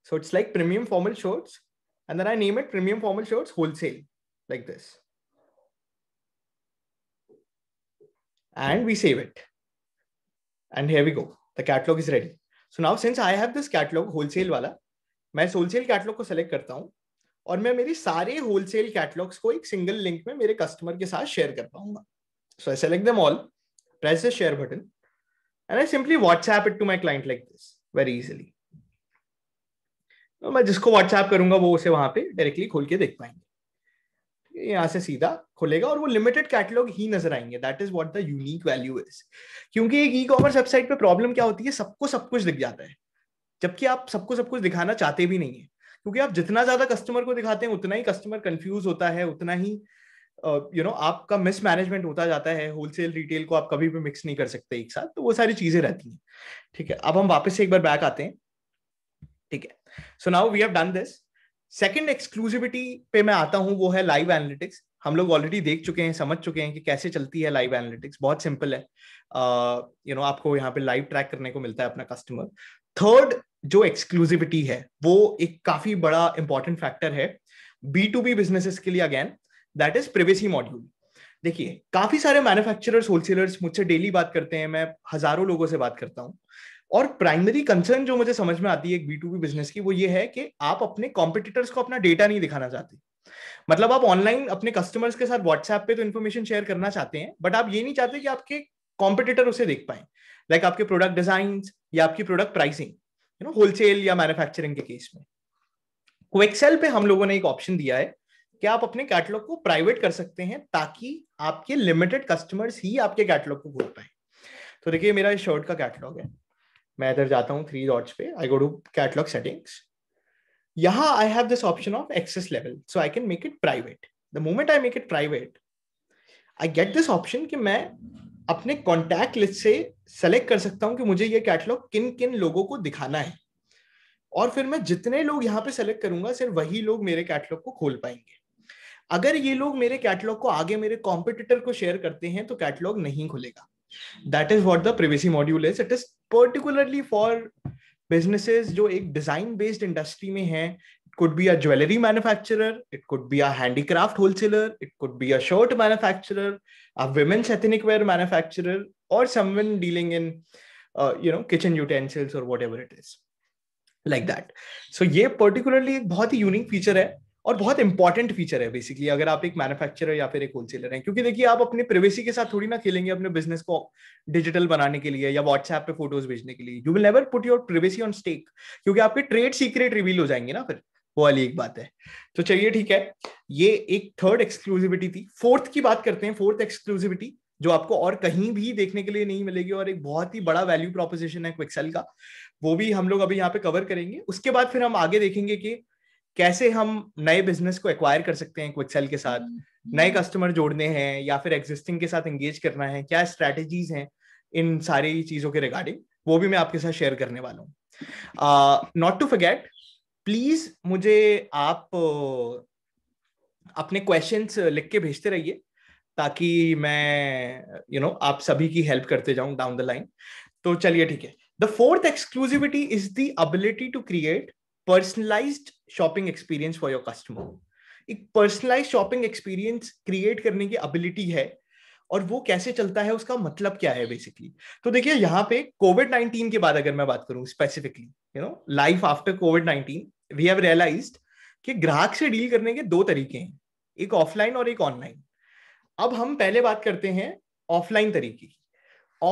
so it's like premium formal shirts and then I name it premium formal shirts wholesale like this and we save it and here we go the catalogue is ready so now since I have this catalogue wholesale वाला मैं इस wholesale catalogue को select करता हूँ और मैं मेरी सारे होलसेल कैटलॉग्स को एक सिंगल लिंक में मेरे कस्टमर के साथ शेयर कर पाऊंगा so I select them all press the share button and I simply WhatsApp it to my client like this very easily मैं जिसको व्हाट्सएप करूंगा वो उसे वहां पे डायरेक्टली खोल के देख पाएंगे यहाँ से सीधा खुलेगा और वो लिमिटेड कैटलॉग ही नजर आएंगे that is what the unique value is क्योंकि एक ई कॉमर्स वेबसाइट पे प्रॉब्लम क्या होती है सबको सब कुछ दिख जाता है जबकि आप सबको सब कुछ दिखाना चाहते भी नहीं है क्योंकि आप जितना ज्यादा कस्टमर को दिखाते हैं उतना ही कस्टमर कंफ्यूज होता है उतना ही you uh, know you know, आपका मिसमैनेजमेंट होता जाता है होलसेल रिटेल को आप कभी भी मिक्स नहीं कर सकते एक साथ तो वो सारी चीजें रहती हैं ठीक है अब हम वापस से एक बार बैक आते हैं ठीक है so now we have done this second exclusivity पे मैं आता हूँ वो है लाइव एनालिटिक्स हम लोग ऑलरेडी देख चुके हैं समझ चुके हैं कि कैसे चलती है लाइव एनालिटिक्स बहुत सिंपल है you uh, know you know, आपको यहाँ पे लाइव ट्रैक करने को मिलता है अपना कस्टमर थर्ड जो एक्सक्लूसिविटी है वो एक काफी बड़ा इंपॉर्टेंट फैक्टर है बी टू बी बिजनेसेस के लिए again that is privacy module देखिए काफी सारे मैन्युफैक्चरर्स होलसेलर्स मुझसे डेली बात करते हैं मैं हजारों लोगों से बात करता हूँ और प्राइमरी कंसर्न जो मुझे समझ में आती है एक बी टू बी बिजनेस की वो ये है कि आप अपने कॉम्पिटिटर्स को अपना डेटा नहीं दिखाना चाहते मतलब आप ऑनलाइन अपने कस्टमर्स के साथ व्हाट्सएप पे तो इन्फॉर्मेशन शेयर करना चाहते हैं बट आप ये नहीं चाहते कि आपके कॉम्पिटिटर उसे देख पाए लाइक like आपके प्रोडक्ट डिजाइन या आपकी product pricing you know wholesale या मैन्युफैक्चरिंग के केस में क्विकसेल तो पे हम लोगों ने एक ऑप्शन दिया है कि आप अपने कैटलॉग को प्राइवेट कर सकते हैं ताकि आपके लिमिटेड कस्टमर्स ही आपके कैटलॉग को खोल पाए तो देखिए मेरा इस शर्ट का कैटलॉग है मैं इधर जाता हूँ थ्री डॉट्स पे I go to catalogue settings यहाँ I have this option of access level so I can make it private the moment I make it private I get this option कि मैं अपने कॉन्टैक्ट लिस्ट से select कर सकता हूँ कि मुझे ये कैटलॉग किन किन लोगों को दिखाना है और फिर मैं जितने लोग यहाँ पे सेलेक्ट करूंगा सिर्फ वही लोग मेरे कैटलॉग को खोल पाएंगे अगर ये लोग मेरे कैटलॉग को आगे मेरे कॉम्पिटिटर को शेयर करते हैं तो कैटलॉग नहीं खुलेगा that is what the privacy module is it is particularly for businesses जो एक डिजाइन बेस्ड इंडस्ट्री में है it could be a jewellery manufacturer it could be a handicraft wholesaler it could be a shirt manufacturer a women's ethnic wear manufacturer और someone dealing in you know kitchen utensils और whatever it is like that so ये particularly एक बहुत ही unique feature है और बहुत important feature है basically अगर आप एक मैन्युफैक्चरर या फिर एक होलसेलर हैं क्योंकि देखिए आप अपनी प्रिवेसी के साथ थोड़ी ना खेलेंगे अपने बिजनेस को डिजिटल बनाने के लिए या व्हाट्सएप पे फोटोज भेजने के लिए you will never put your privacy on stake क्योंकि आपके ट्रेड सीक्रेट रिवील हो जाएंगे ना फिर वो वाली एक बात है तो चलिए ठीक है ये एक थर्ड एक्सक्लूसिविटी थी फोर्थ की बात करते हैं फोर्थ एक्सक्लूसिविटी जो आपको और कहीं भी देखने के लिए नहीं मिलेगी और एक बहुत ही बड़ा वैल्यू प्रोपोजिशन है क्विकसेल का वो भी हम लोग अभी यहाँ पे कवर करेंगे उसके बाद फिर हम आगे देखेंगे कि कैसे हम नए बिजनेस को एक्वायर कर सकते हैं क्विकसेल के साथ हम्म, हम्म। नए कस्टमर जोड़ने हैं या फिर एग्जिस्टिंग के साथ एंगेज करना है क्या स्ट्रैटेजीज हैं इन सारी चीजों के रिगार्डिंग वो भी मैं आपके साथ शेयर करने वाला हूँ नॉट टू फर्गेट प्लीज मुझे आप अपने क्वेश्चंस लिख के भेजते रहिए ताकि मैं यू you नो know, आप सभी की हेल्प करते जाऊं डाउन द लाइन तो चलिए ठीक है the fourth exclusivity is the ability to create personalised shopping experience for your customer एक पर्सनलाइज शॉपिंग एक्सपीरियंस क्रिएट करने की एबिलिटी है और वो कैसे चलता है उसका मतलब क्या है बेसिकली तो देखिए यहाँ पे कोविड नाइनटीन के बाद अगर मैं बात करूँ specifically you know life after COVID nineteen we have realise कि ग्राहक से डील करने के दो तरीके हैं एक ऑफलाइन और एक ऑनलाइन अब हम पहले बात करते हैं ऑफलाइन तरीके की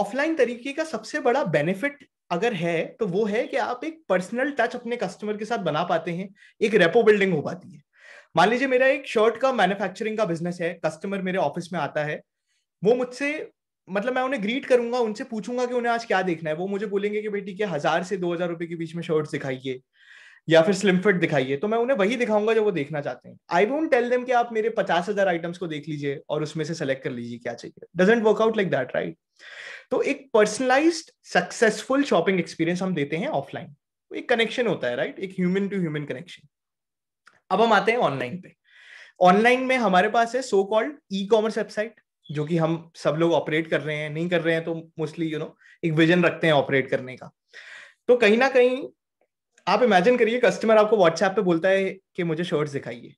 ऑफलाइन तरीके का सबसे बड़ा बेनिफिट अगर है तो वो है कि आप एक पर्सनल टच अपने कस्टमर के साथ बना पाते हैं एक रेपो बिल्डिंग हो पाती है मान लीजिए मेरा एक शर्ट का मैन्युफैक्चरिंग का बिजनेस है कस्टमर मेरे ऑफिस में आता है वो मुझसे मतलब मैं उन्हें ग्रीट करूंगा उनसे पूछूंगा कि उन्हें आज क्या देखना है वो मुझे बोलेंगे कि भाई ठीक है हजार से दो हजार रुपए के बीच में शर्ट्स दिखाइए या फिर स्लिम फिट दिखाइए तो मैं उन्हें वही दिखाऊंगा जो वो देखना चाहते हैं आई वोट टेल देम कि आप मेरे पचास हजार आइटम्स को देख लीजिए और उसमें से सेलेक्ट कर लीजिए क्या चाहिए doesn't work out like that right तो एक पर्सनलाइज सक्सेसफुल शॉपिंग एक्सपीरियंस हम देते हैं ऑफलाइन एक कनेक्शन होता है राइट एक ह्यूमन टू ह्यूमन कनेक्शन अब हम आते हैं ऑनलाइन पे ऑनलाइन में हमारे पास है so called e commerce website जो कि हम सब लोग ऑपरेट कर रहे हैं नहीं कर रहे हैं तो मोस्टली यू नो एक विजन रखते हैं ऑपरेट करने का तो कहीं ना कहीं आप इमेजिन करिए कस्टमर आपको व्हाट्सएप पे बोलता है कि मुझे शर्ट दिखाइए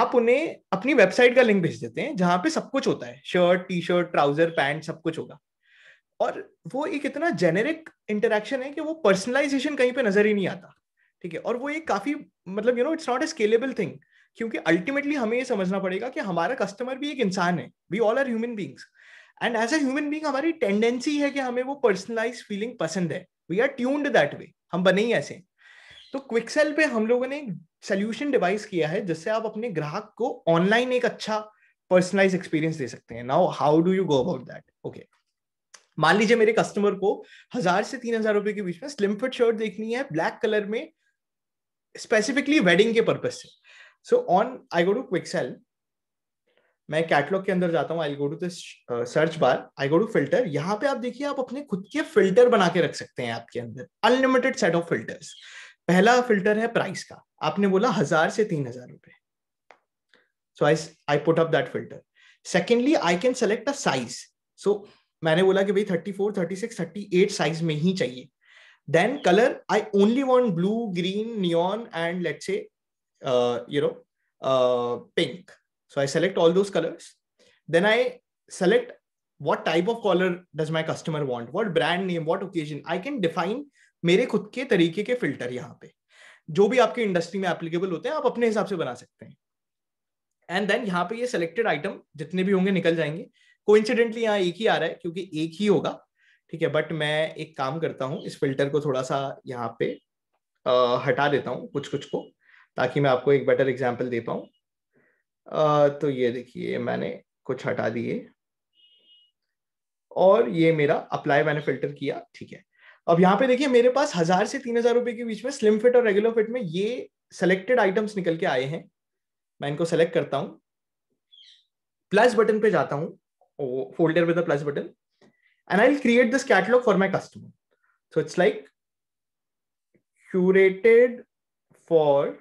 आप उन्हें अपनी वेबसाइट का लिंक भेज देते हैं जहां पे सब कुछ होता है shirt T shirt trouser pant सब कुछ होगा और वो एक इतना जेनेरिक इंटरेक्शन है कि वो पर्सनलाइजेशन कहीं पे नजर ही नहीं आता ठीक है और वो एक काफी मतलब you know it's not a scalable thing क्योंकि अल्टीमेटली हमें ये समझना पड़ेगा कि हमारा कस्टमर भी एक इंसान है we all are human beings and as a human being हमारी टेंडेंसी है कि हमें वो पर्सनलाइज फीलिंग पसंद है we are tuned that way हम बने ही ऐसे तो क्विक सेल पे हम लोगों ने एक सोल्यूशन डिवाइस किया है जिससे आप अपने ग्राहक को ऑनलाइन एक अच्छा पर्सनलाइज एक्सपीरियंस दे सकते हैं now how do you go about that okay मान लीजिए मेरे कस्टमर को हजार से तीन हजार रुपए के बीच में स्लिम फिट शर्ट देखनी है ब्लैक कलर में स्पेसिफिकली वेडिंग के पर्पज से so on I go to QuickSell मैं कैटलॉग के अंदर जाता हूँ I go to this search bar I go to filter यहाँ पे आप देखिए आप अपने खुद के फिल्टर बना के रख सकते हैं आपके अंदर अनलिमिटेड सेट ऑफ फिल्टर्स पहला फिल्टर है प्राइस का आपने बोला हजार से तीन हजार रुपए so I I put up that filter secondly I can select a size so मैंने बोला कि भाई thirty four thirty six thirty eight size में ही चाहिए then colour I only want blue green neon and let's a you know pink so I select all those colours then I select what type of collar does my customer want what brand name what occasion I can define मेरे खुद के तरीके के filter यहाँ पे जो भी आपके इंडस्ट्री में एप्लीकेबल होते हैं आप अपने हिसाब से बना सकते हैं एंड देन यहाँ पे ये सिलेक्टेड आइटम जितने भी होंगे निकल जाएंगे कोइंसिडेंटली यहाँ एक ही आ रहा है क्योंकि एक ही होगा ठीक है बट मैं एक काम करता हूँ इस फिल्टर को थोड़ा सा यहाँ पे आ, हटा देता हूँ कुछ कुछ को ताकि मैं आपको एक बेटर एग्जाम्पल दे पाऊँ तो ये देखिए मैंने कुछ हटा दिए और ये मेरा अप्लाई मैंने फिल्टर किया ठीक है अब यहाँ पे देखिए मेरे पास हजार से तीन हजार रुपए के बीच में स्लिम फिट और रेगुलर फिट में ये सेलेक्टेड आइटम्स निकल के आए हैं मैं इनको सेलेक्ट करता हूँ प्लस बटन पे जाता हूँ folder with a plus button and I'll create this catalog for my customer. So it's like curated for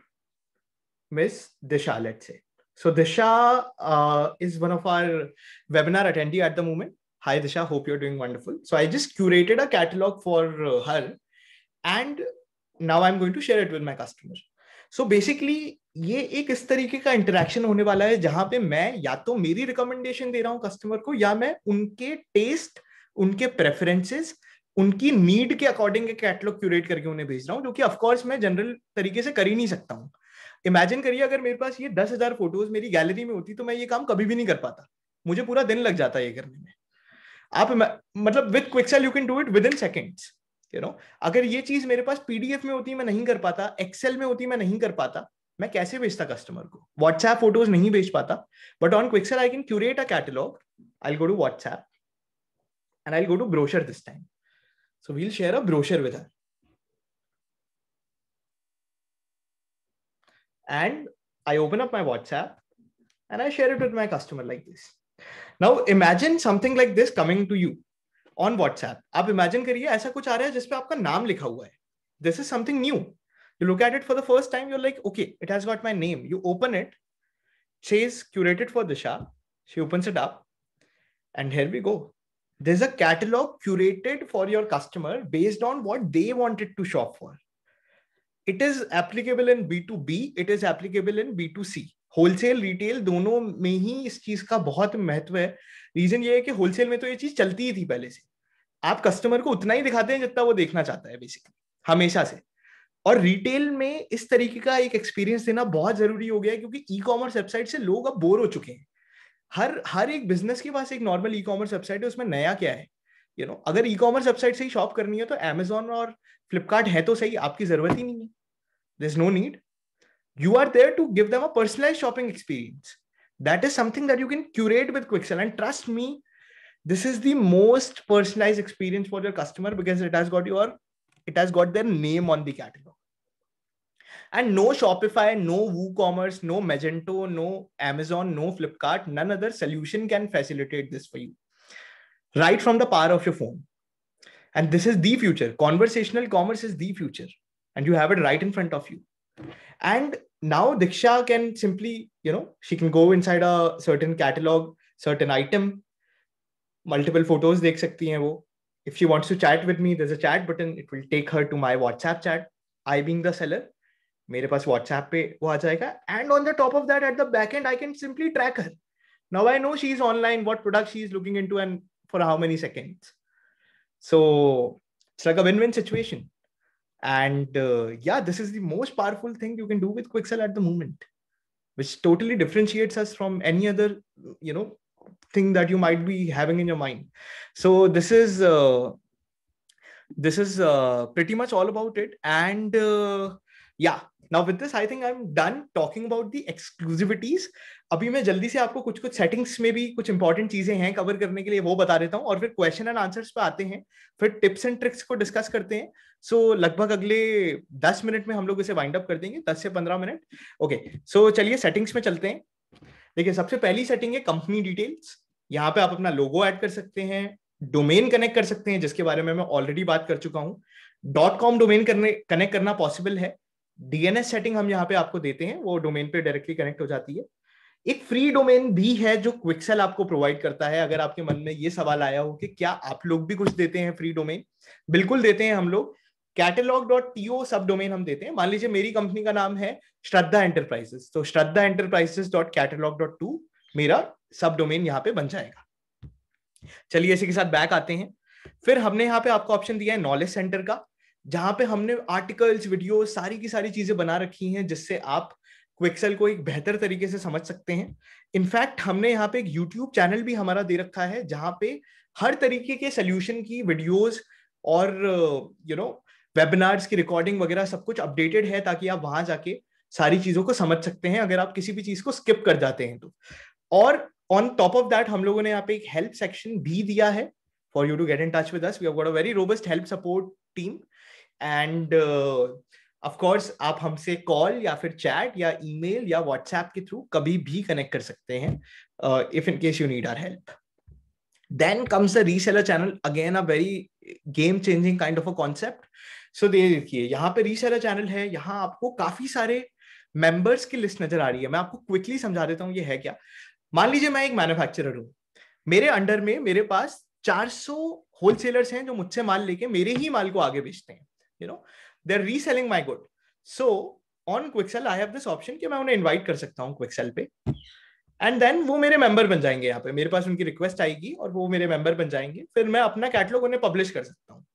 Miss Disha, let's say. So Disha uh, is one of our webinar attendee at the moment. Hi Disha, hope you're doing wonderful. So I just curated a catalog for uh, her and now I'm going to share it with my customers. So so basically ये एक इस तरीके का interaction होने वाला है जहां पे मैं या तो मेरी रिकमेंडेशन दे रहा हूं कस्टमर को या मैं उनके टेस्ट उनके प्रेफरेंसेस उनकी नीड के अकॉर्डिंग एक कैटलॉग क्यूरेट करके उन्हें भेज रहा हूं जो कि ऑफकोर्स मैं जनरल तरीके से कर ही नहीं सकता हूं इमेजिन करिए अगर मेरे पास ये दस हजार फोटोज मेरी गैलरी में होती तो मैं ये काम कभी भी नहीं कर पाता मुझे पूरा दिन लग जाता ये करने में आप मतलब with Quicksell you can do it within seconds you know अगर ये चीज मेरे पास पीडीएफ में होती मैं नहीं कर पाता एक्सेल में होती मैं नहीं कर पाता मैं कैसे भेजता कस्टमर को व्हाट्सएप फोटोज नहीं भेज पाता but on Quicksell I can curate a catalogue I go to WhatsApp and I go to brochure this time so we'll share a brochure with and I open up my WhatsApp and I share it with my customer like this now imagine something like this coming to you on WhatsApp आप imagine करिए ऐसा कुछ आ रहा है जिसपे आपका नाम लिखा हुआ है this is something new you look at it for the first time you're like okay it has got my name you open it she is curated for Disha she open it up and here we go there is a catalogue curated for your customer based on what they wanted to shop for it is applicable in B to B it is applicable in B to C wholesale retail दोनों में ही इस चीज का बहुत महत्व है reason ये है कि होलसेल में तो ये चीज चलती ही थी पहले से आप कस्टमर को उतना ही दिखाते हैं जितना वो देखना चाहता है बेसिकली हमेशा से और रिटेल में इस तरीके का एक एक्सपीरियंस देना बहुत जरूरी हो गया है क्योंकि ई कॉमर्स वेबसाइट से लोग अब बोर हो चुके हैं हर हर एक बिजनेस के पास एक नॉर्मल ई कॉमर्स वेबसाइट है उसमें नया क्या है यू you नो know, अगर ई कॉमर्स वेबसाइट से ही शॉप करनी है तो एमेजोन और फ्लिपकार्ट है तो सही आपकी जरूरत ही नहीं है there is no need you are there to give them a personalise shopping experience that is something that you can curate with Quicksell and trust me this is the most personalized experience for your customer because it has got your it has got their name on the catalog and no shopify no woocommerce no magento no amazon no flipkart none other solution can facilitate this for you right from the power of your phone and this is the future conversational commerce is the future and you have it right in front of you and now diksha can simply you know she can go inside a certain catalog certain item multiple photos देख सकती हैं वो if she wants to chat with me there is a chat button it will take her to my WhatsApp chat I being the seller मेरे पास WhatsApp पे वो आ जाएगा and on the top of that at the back end I can simply track her now I know she is online what product she is looking into and for how many seconds so it's like a win win situation and uh, yeah this is the most powerful thing you can do with quixel at the moment which totally differentiates us from any other you know thing that you might be having in your mind so this is uh, this is uh, pretty much all about it and uh, yeah now with this i think i'm done talking about the exclusivities अभी मैं जल्दी से आपको कुछ कुछ settings में भी कुछ इंपॉर्टेंट चीजें हैं कवर करने के लिए वो बता देता हूँ और फिर क्वेश्चन एंड आंसर्स पे आते हैं फिर टिप्स एंड ट्रिक्स को डिस्कस करते हैं सो so, लगभग अगले दस मिनट में हम लोग इसे वाइंड अप कर देंगे दस से पंद्रह मिनट ओके सो चलिए सेटिंग्स में चलते हैं देखिए सबसे पहली सेटिंग है कंपनी डिटेल्स यहाँ पे आप अपना लोगो ऐड कर सकते हैं डोमेन कनेक्ट कर सकते हैं जिसके बारे में मैं ऑलरेडी बात कर चुका हूँ डॉट कॉम डोमेन करने कनेक्ट करना पॉसिबल है डीएनएस सेटिंग हम यहाँ पे आपको देते हैं वो डोमेन पे डायरेक्टली कनेक्ट हो जाती है एक फ्री डोमेन भी है जो क्विकसेल आपको प्रोवाइड करता है अगर आपके मन में ये सवाल आया हो कि क्या आप लोग भी कुछ देते हैं फ्री डोमेन बिल्कुल देते हैं हम लोग catalogue dot TO subdomain हम देते हैं मान लीजिए मेरी कंपनी का नाम है श्रद्धा एंटरप्राइजेस तो Shraddha enterprises dot catalogue dot to मेरा सब डोमेन यहाँ पे बन जाएगा चलिए इसी के साथ बैक आते हैं फिर हमने यहाँ पे आपको ऑप्शन दिया है नॉलेज सेंटर का जहां पे हमने आर्टिकल्स वीडियो सारी की सारी चीजें बना रखी हैं जिससे आप क्विक्सल को एक बेहतर तरीके से समझ सकते हैं इनफैक्ट हमने यहाँ पे एक यूट्यूब चैनल भी हमारा दे रखा है जहां पे हर तरीके के सोल्यूशन की वीडियोज और यू नो वेबिनार्स की रिकॉर्डिंग वगैरह सब कुछ अपडेटेड है ताकि आप वहां जाके सारी चीजों को समझ सकते हैं अगर आप किसी भी चीज को स्किप कर जाते हैं तो और ऑन टॉप ऑफ दैट हम लोगों ने यहाँ पे एक हेल्प सेक्शन भी दिया है for you to get in touch with us we have got a very robust help support team and of course आप हमसे कॉल या फिर चैट या ईमेल या व्हाट्सएप के थ्रू कभी भी कनेक्ट कर सकते हैं if in case you need our help then comes the reseller channel again a very game changing kind of a concept so देखिए यहाँ पे रीसेलर चैनल है यहाँ आपको काफी सारे मेंबर्स की लिस्ट नजर आ रही है मैं आपको क्विकली समझा देता हूँ ये है क्या मान लीजिए मैं एक मैन्युफैक्चरर हूँ मेरे अंडर में मेरे पास 400 सौ होलसेलर्स हैं जो मुझसे माल लेके मेरे ही माल को आगे बेचते हैं you know they are reselling my good so on Quicksell I have this option कि मैं उन्हें इन्वाइट कर सकता हूँ क्विकसेल पे एंड देन वो मेरे मेंबर बन जाएंगे यहाँ पे मेरे पास उनकी रिक्वेस्ट आएगी और वो मेरे मेंबर बन जाएंगे फिर मैं अपना कैटलॉग उन्हें पब्लिश कर सकता हूँ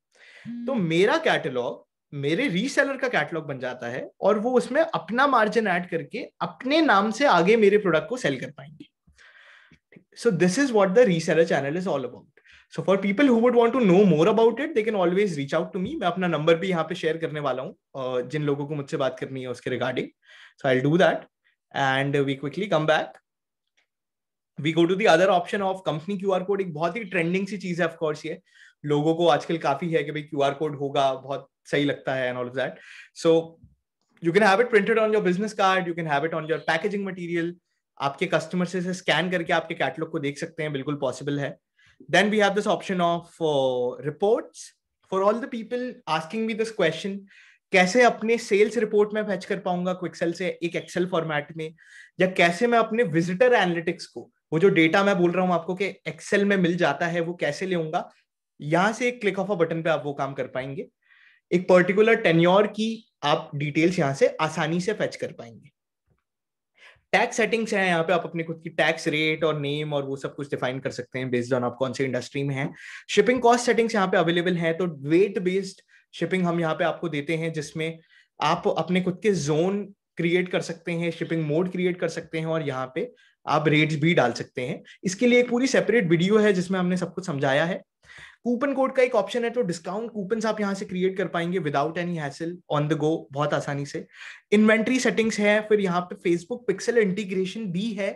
तो hmm. मेरा कैटलॉग मेरे रीसेलर का कैटलॉग बन जाता है और वो उसमें अपना मार्जिन ऐड करके अपने नाम से आगे मेरे प्रोडक्ट को सेल कर पाएंगे so this is what the reseller channel is all about so for people who would want to know more about it they can always reach out to me मैं अपना नंबर भी यहाँ पे share करने वाला हूँ जिन लोगों को मुझसे बात करनी है उसके regarding so I do that and we quickly come back we go to the other option of company Q R code एक बहुत ही ट्रेंडिंग सी चीज है ऑफकोर्स ये लोगों को आजकल काफी है कि भाई क्यू कोड होगा बहुत सही लगता है and all of that so you can have it printed on your business card you can have it on your packaging material आपके कस्टमर से स्कैन करके आपके कैटलॉग को देख सकते हैं बिल्कुल पॉसिबल है then we have this option of uh, for all the people asking me this question कैसे अपने सेल्स रिपोर्ट में फैच कर पाऊंगा क्विकसेल से एक एक्सेल फॉर्मेट में या कैसे मैं अपने विजिटर एनालिटिक्स को वो जो डेटा मैं बोल रहा हूं आपको कि एक्सेल में मिल जाता है वो कैसे लेगा यहां से एक क्लिक ऑफ अ बटन पे आप वो काम कर पाएंगे एक पर्टिकुलर टेन्योर की आप डिटेल्स यहाँ से आसानी से फैच कर पाएंगे टैक्स सेटिंग्स हैं यहाँ पे आप अपने खुद की टैक्स रेट और नेम और वो सब कुछ डिफाइन कर सकते हैं बेस्ड ऑन आप कौन से इंडस्ट्री में हैं शिपिंग कॉस्ट सेटिंग्स यहाँ पे अवेलेबल है तो वेट बेस्ड शिपिंग हम यहाँ पे आपको देते हैं जिसमें आप अपने खुद के जोन क्रिएट कर सकते हैं शिपिंग मोड क्रिएट कर सकते हैं और यहाँ पे आप रेट्स भी डाल सकते हैं इसके लिए एक पूरी सेपरेट वीडियो है जिसमें हमने सब कुछ समझाया है कूपन कोड का एक ऑप्शन है तो डिस्काउंट कूपन आप यहाँ से क्रिएट कर पाएंगे without any hassle on the go बहुत आसानी से इन्वेंट्री सेटिंग्स है फिर यहाँ पे फेसबुक पिक्सल इंटीग्रेशन भी है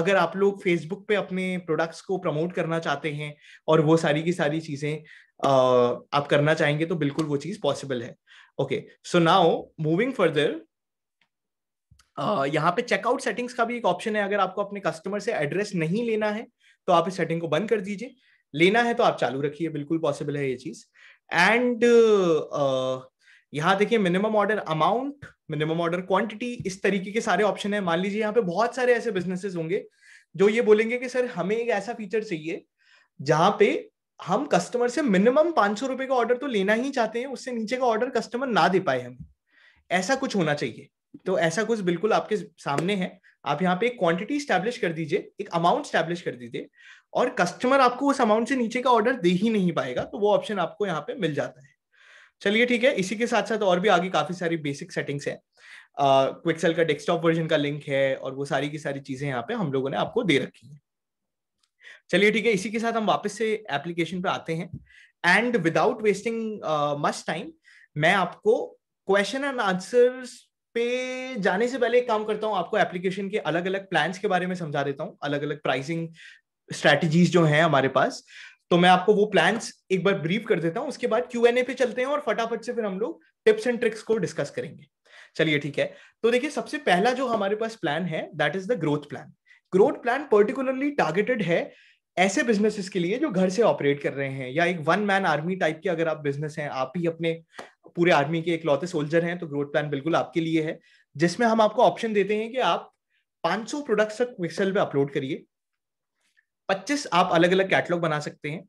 अगर आप लोग फेसबुक पे अपने प्रोडक्ट्स को प्रमोट करना चाहते हैं और वो सारी की सारी चीजें आप करना चाहेंगे तो बिल्कुल वो चीज पॉसिबल है okay so now moving further यहाँ पे चेकआउट सेटिंग्स का भी एक ऑप्शन है अगर आपको अपने कस्टमर से एड्रेस नहीं लेना है तो आप इस सेटिंग को बंद कर दीजिए लेना है तो आप चालू रखिए बिल्कुल पॉसिबल है ये चीज एंड यहाँ देखिए minimum order amount minimum order quantity इस तरीके के सारे ऑप्शन है मान लीजिए यहाँ पे बहुत सारे ऐसे बिजनेसेस होंगे जो ये बोलेंगे कि सर हमें एक ऐसा फीचर चाहिए जहां पे हम कस्टमर से मिनिमम पांच सौ रुपए का ऑर्डर तो लेना ही चाहते हैं उससे नीचे का ऑर्डर कस्टमर ना दे पाए हमें ऐसा कुछ होना चाहिए तो ऐसा कुछ बिल्कुल आपके सामने है आप यहाँ पे एक क्वांटिटी स्टैब्लिश कर दीजिए एक अमाउंट स्टैब्लिश कर दीजिए और कस्टमर आपको उस अमाउंट से नीचे का ऑर्डर दे ही नहीं पाएगा तो वो ऑप्शन आपको यहाँ पे मिल जाता है चलिए ठीक है इसी के साथ साथ और भी आगे काफी सारी बेसिक सेटिंग्स है क्विकसेल का डेस्कटॉप वर्जन का लिंक है और वो सारी की सारी चीजें यहाँ पे हम लोगों ने आपको दे रखी है चलिए ठीक है इसी के साथ हम वापस से एप्लीकेशन पे आते हैं and without wasting much time मैं आपको क्वेश्चन एंड आंसर्स पे जाने से पहले एक काम करता हूँ आपको एप्लीकेशन के अलग अलग प्लान्स के बारे में समझा देता हूँ अलग अलग प्राइसिंग स्ट्रैटेजीज जो हैं हमारे पास तो मैं आपको वो प्लान्स एक बार ब्रीफ कर देता हूँ उसके बाद क्यू एन ए पे चलते हैं और फटाफट से फिर हम लोग टिप्स एंड ट्रिक्स को डिस्कस करेंगे चलिए ठीक है तो देखिए सबसे पहला जो हमारे पास प्लान है that is the growth plan growth plan particularly targeted है ऐसे बिजनेसेस के लिए जो घर से ऑपरेट कर रहे हैं या एक वन मैन आर्मी टाइप के अगर आप बिजनेस हैं आप ही अपने पूरे आर्मी के एक लौते सोल्जर हैं तो ग्रोथ प्लान बिल्कुल आपके लिए है जिसमें हम आपको ऑप्शन देते हैं कि आप 500 सौ प्रोडक्ट्स तक पिक्सल पे अपलोड करिए 25 आप अलग अलग कैटलॉग बना सकते हैं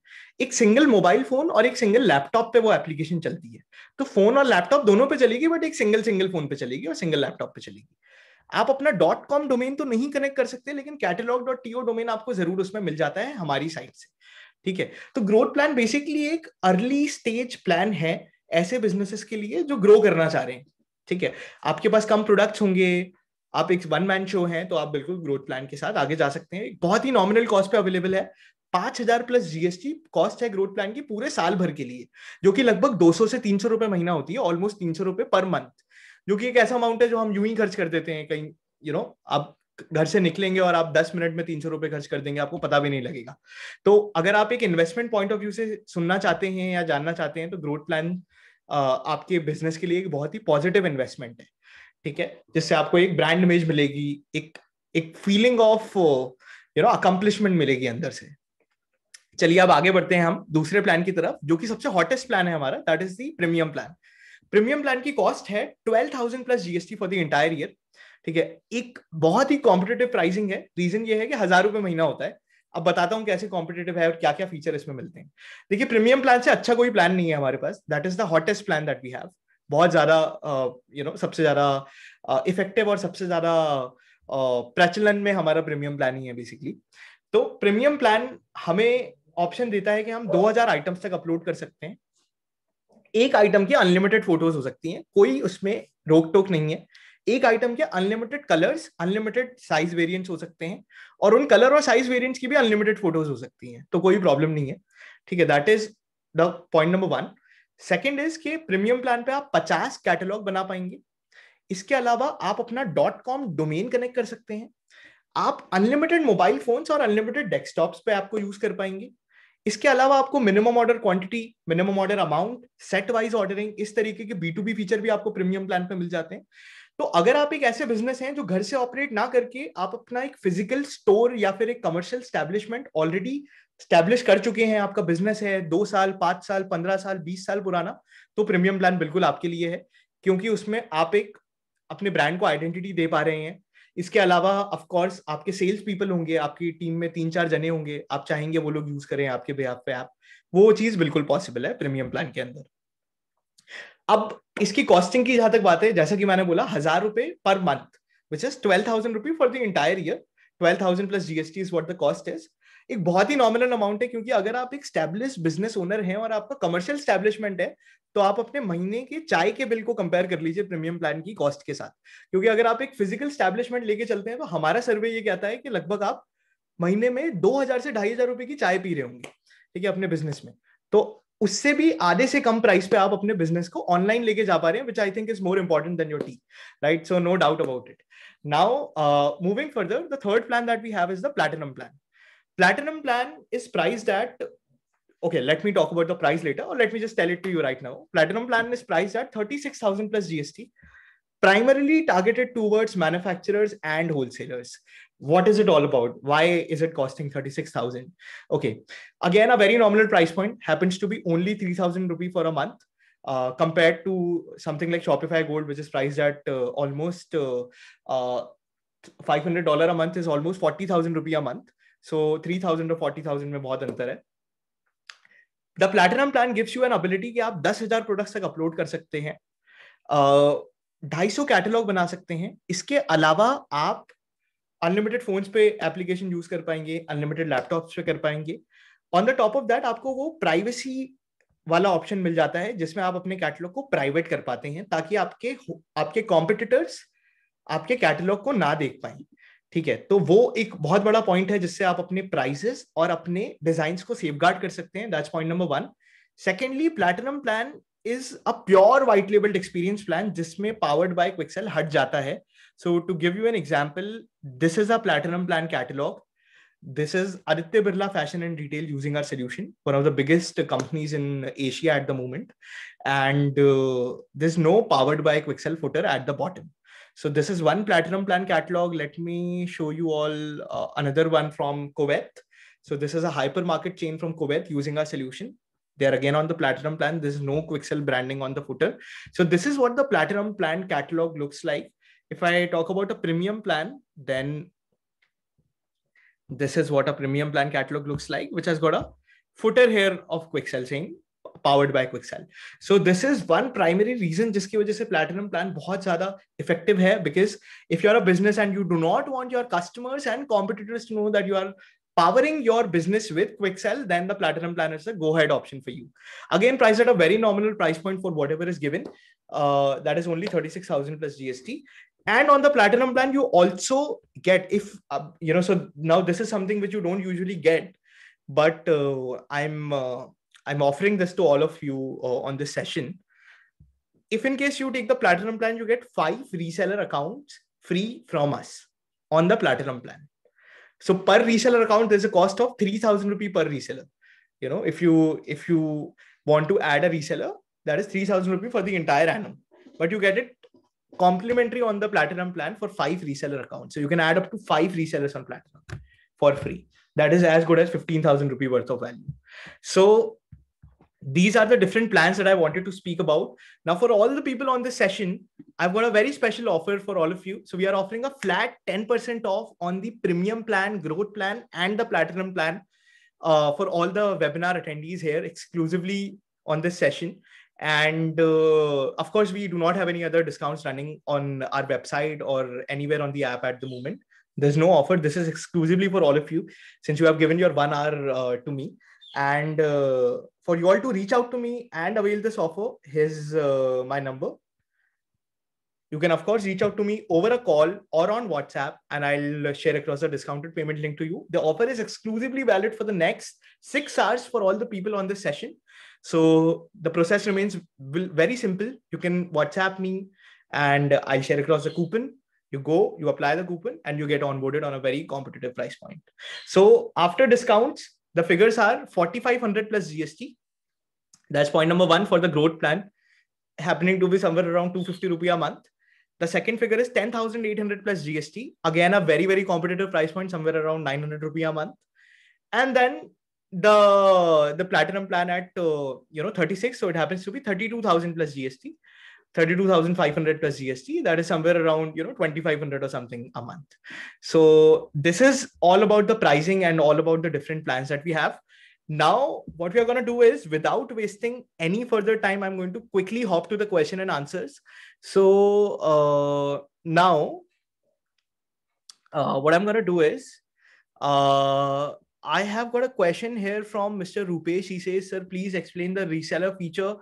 एक सिंगल मोबाइल फोन और एक सिंगल लैपटॉप पे वो एप्लीकेशन चलती है तो फोन और लैपटॉप दोनों पे चलेगी बट एक सिंगल सिंगल फोन पे चलेगी और सिंगल लैपटॉप पे चलेगी आप अपना डॉट कॉम डोमेन तो नहीं कनेक्ट कर सकते लेकिन कैटेलॉग डॉट टीओ डोमेन आपको जरूर उसमें मिल जाता है हमारी साइट से ठीक है तो ग्रोथ प्लान बेसिकली एक अर्ली स्टेज प्लान है ऐसे बिजनेसेस के लिए जो ग्रो करना चाह रहे हैं ठीक है आपके पास कम प्रोडक्ट्स होंगे आप एक वन मैन शो हैं तो आप बिल्कुल ग्रोथ प्लान के साथ आगे जा सकते हैं बहुत ही नॉमिनल कॉस्ट पे अवेलेबल है पांच हजार प्लस जीएसटी कॉस्ट है ग्रोथ प्लान की पूरे साल भर के लिए जो कि लगभग दो से सौ रुपए महीना होती है ऑलमोस्ट सौ रुपए पर मंथ जो कि एक ऐसा अमाउंट है जो हम यूं ही खर्च कर देते हैं कहीं यू नो आप घर से निकलेंगे और आप 10 मिनट में तीन सौ रुपए खर्च कर देंगे आपको पता भी नहीं लगेगा तो अगर आप एक इन्वेस्टमेंट पॉइंट ऑफ व्यू से सुनना चाहते हैं या जानना चाहते हैं तो ग्रोथ प्लान आपके बिजनेस के लिए एक बहुत ही पॉजिटिव इन्वेस्टमेंट है ठीक है जिससे आपको एक ब्रांड इमेज मिलेगी एक एक feeling of you know accomplishment मिलेगी अंदर से चलिए अब आगे बढ़ते हैं हम दूसरे प्लान की तरफ जो कि सबसे हॉटेस्ट प्लान है हमारा that is the premium plan premium plan की कॉस्ट है twelve thousand plus GST for the entire year ठीक है एक बहुत ही कॉम्पिटेटिव प्राइसिंग है रीजन ये है कि हजार रुपए महीना होता है अब बताता हूँ कैसे कॉम्पिटेटिव है और क्या क्या फीचर इसमें मिलते हैं देखिए प्रीमियम प्लान से अच्छा कोई प्लान नहीं है हमारे पास that is the hottest plan that we have बहुत ज्यादा यू नो सबसे ज्यादा इफेक्टिव uh, और सबसे ज्यादा uh, प्रचलन में हमारा प्रीमियम प्लान ही है बेसिकली तो प्रीमियम प्लान हमें ऑप्शन देता है कि हम 2000 आइटम्स तक अपलोड कर सकते हैं एक आइटम की अनलिमिटेड फोटोज हो सकती हैं कोई उसमें रोक टोक नहीं है एक आइटम के unlimited colours unlimited size variants हो सकते हैं और उन कलर और साइज वेरिएंट्स की भी अनलिमिटेड फोटोज हो सकती हैं तो कोई प्रॉब्लम नहीं है ठीक है that is the point number one second is के प्रीमियम प्लान पे आप पचास कैटलॉग बना पाएंगे इसके अलावा आप अपना डॉट कॉम डोमेन कनेक्ट कर सकते हैं आप अनलिमिटेड मोबाइल फोन्स और अनलिमिटेड डेस्कटॉप्स पे आपको यूज कर पाएंगे इसके अलावा आपको minimum order quantity minimum order amount set wise ordering इस तरीके के बी टू बी फीचर भी आपको प्रीमियम प्लान पे मिल जाते हैं तो अगर आप एक ऐसे बिजनेस हैं जो घर से ऑपरेट ना करके आप अपना एक फिजिकल स्टोर या फिर एक कमर्शियल स्टैब्लिशमेंट ऑलरेडी स्टैब्लिश कर चुके हैं आपका बिजनेस है दो साल पांच साल पंद्रह साल बीस साल पुराना तो प्रीमियम प्लान बिल्कुल आपके लिए है क्योंकि उसमें आप एक अपने ब्रांड को आइडेंटिटी दे पा रहे हैं इसके अलावा ऑफ कोर्स आपके सेल्स पीपल होंगे आपकी टीम में तीन चार जने होंगे आप चाहेंगे वो लोग यूज करें आपके बेहतर पे ऐप आप, वो चीज बिल्कुल पॉसिबल है प्रीमियम प्लान के अंदर अब इसकी कॉस्टिंग की जहां तक बात है जैसा कि मैंने बोला हजार रुपए per month which is twelve thousand rupee for the entire year twelve thousand plus GST is what the cost is एक बहुत ही नॉमिनल अमाउंट है क्योंकि अगर आप एक स्टैब्लिश बिजनेस ओनर हैं और आपका कमर्शियल स्टैब्लिशमेंट है तो आप अपने महीने के चाय के बिल को कंपेयर कर लीजिए प्रीमियम प्लान की कॉस्ट के साथ क्योंकि अगर आप एक फिजिकल स्टैब्लिशमेंट लेके चलते हैं तो हमारा सर्वे ये कहता है कि लगभग आप महीने में दो हजार से ढाई हजार रुपए की चाय पी रहे होंगे ठीक है अपने बिजनेस में तो उससे भी आधे से कम प्राइस पे आप अपने बिजनेस को ऑनलाइन लेके जा पा रहे हैं which I think is more important than your tea right so no doubt about it now moving further the third plan that we have is the platinum plan platinum plan is priced that okay let me talk about the price later और let me just tell it to you right now platinum plan is priced that thirty six thousand plus GST primarily targeted towards manufacturers and wholesalers what is it all about why is it costing 36000 okay again a very nominal price point happens to be only 3000 rupee for a month uh, compared to something like shopify gold which is priced at uh, almost uh, uh, $500 a month is almost 40000 rupee a month so 3000 to 40000 में बहुत अंतर है the platinum plan gives you an ability कि आप 10000 products tak upload kar sakte hain. Uh, 250 catalogue बना सकते हैं इसके अलावा आप अनलिमिटेड फोन्स पे एप्लीकेशन यूज कर पाएंगे अनलिमिटेड लैपटॉप्स पे कर पाएंगे on the top of that आपको वो प्राइवेसी वाला ऑप्शन मिल जाता है जिसमें आप अपने कैटलॉग को प्राइवेट कर पाते हैं ताकि आपके आपके कॉम्पिटिटर्स आपके कैटलॉग को ना देख पाए ठीक है तो वो एक बहुत बड़ा पॉइंट है जिससे आप अपने प्राइसेस और अपने डिजाइन को सेफ कर सकते हैं that's point number one secondly platinum plan is a pure white labelled experience plan जिसमें पावर्ड बाय क्विक्सेल हट जाता है So to give you an example, this is a platinum plan catalog. This is Aditya Birla Fashion and Retail using our solution, one of the biggest companies in Asia at the moment. And uh, there's no powered by Quixel footer at the bottom. So this is one platinum plan catalog. Let me show you all uh, another one from Kuwait. So this is a hypermarket chain from Kuwait using our solution. They're again on the platinum plan. There's no Quixel branding on the footer. So this is what the platinum plan catalog looks like. If I talk about a premium plan, then this is what a premium plan catalog looks like, which has got a footer here of QuickSell saying powered by QuickSell. So this is one primary reason just वजह a platinum plan बहुत ज़्यादा effective here because if you're a business and you do not want your customers and competitors to know that you are powering your business with QuickSell, then the platinum plan is a go-ahead option for you. Again, priced at a very nominal price point for whatever is given. Uh, that is only 36,000 plus GST and on the platinum plan you also get if uh, you know so now this is something which you don't usually get but uh, i'm uh, i'm offering this to all of you uh, on this session if in case you take the platinum plan you get five reseller accounts free from us on the platinum plan so per reseller account there's a cost of 3000 rupee per reseller you know if you if you want to add a reseller that is 3000 rupee for the entire annum but you get it complimentary on the platinum plan for five reseller accounts. So you can add up to five resellers on platinum for free. That is as good as 15,000 rupee worth of value. So these are the different plans that I wanted to speak about. Now, for all the people on this session, I've got a very special offer for all of you. So we are offering a flat 10% off on the premium plan, growth plan, and the platinum plan uh, for all the webinar attendees here exclusively on this session and uh, of course we do not have any other discounts running on our website or anywhere on the app at the moment there's no offer this is exclusively for all of you since you have given your one hour uh, to me and uh, for you all to reach out to me and avail this offer here's uh, my number you can of course reach out to me over a call or on whatsapp and i'll share across the discounted payment link to you the offer is exclusively valid for the next six hours for all the people on this session so the process remains very simple. You can WhatsApp me and I'll share across the coupon. You go, you apply the coupon, and you get onboarded on a very competitive price point. So after discounts, the figures are 4,500 plus GST. That's point number one for the growth plan, happening to be somewhere around 250 rupee a month. The second figure is 10,800 plus GST. Again, a very, very competitive price point, somewhere around 900 rupee a month. And then the the platinum plan at uh, you know 36 so it happens to be 32000 plus gst 32500 plus gst that is somewhere around you know 2500 or something a month so this is all about the pricing and all about the different plans that we have now what we are going to do is without wasting any further time i'm going to quickly hop to the question and answers so uh, now uh, what i'm going to do is uh, I have got a question here from Mr. Rupesh. He says, Sir, please explain the reseller feature.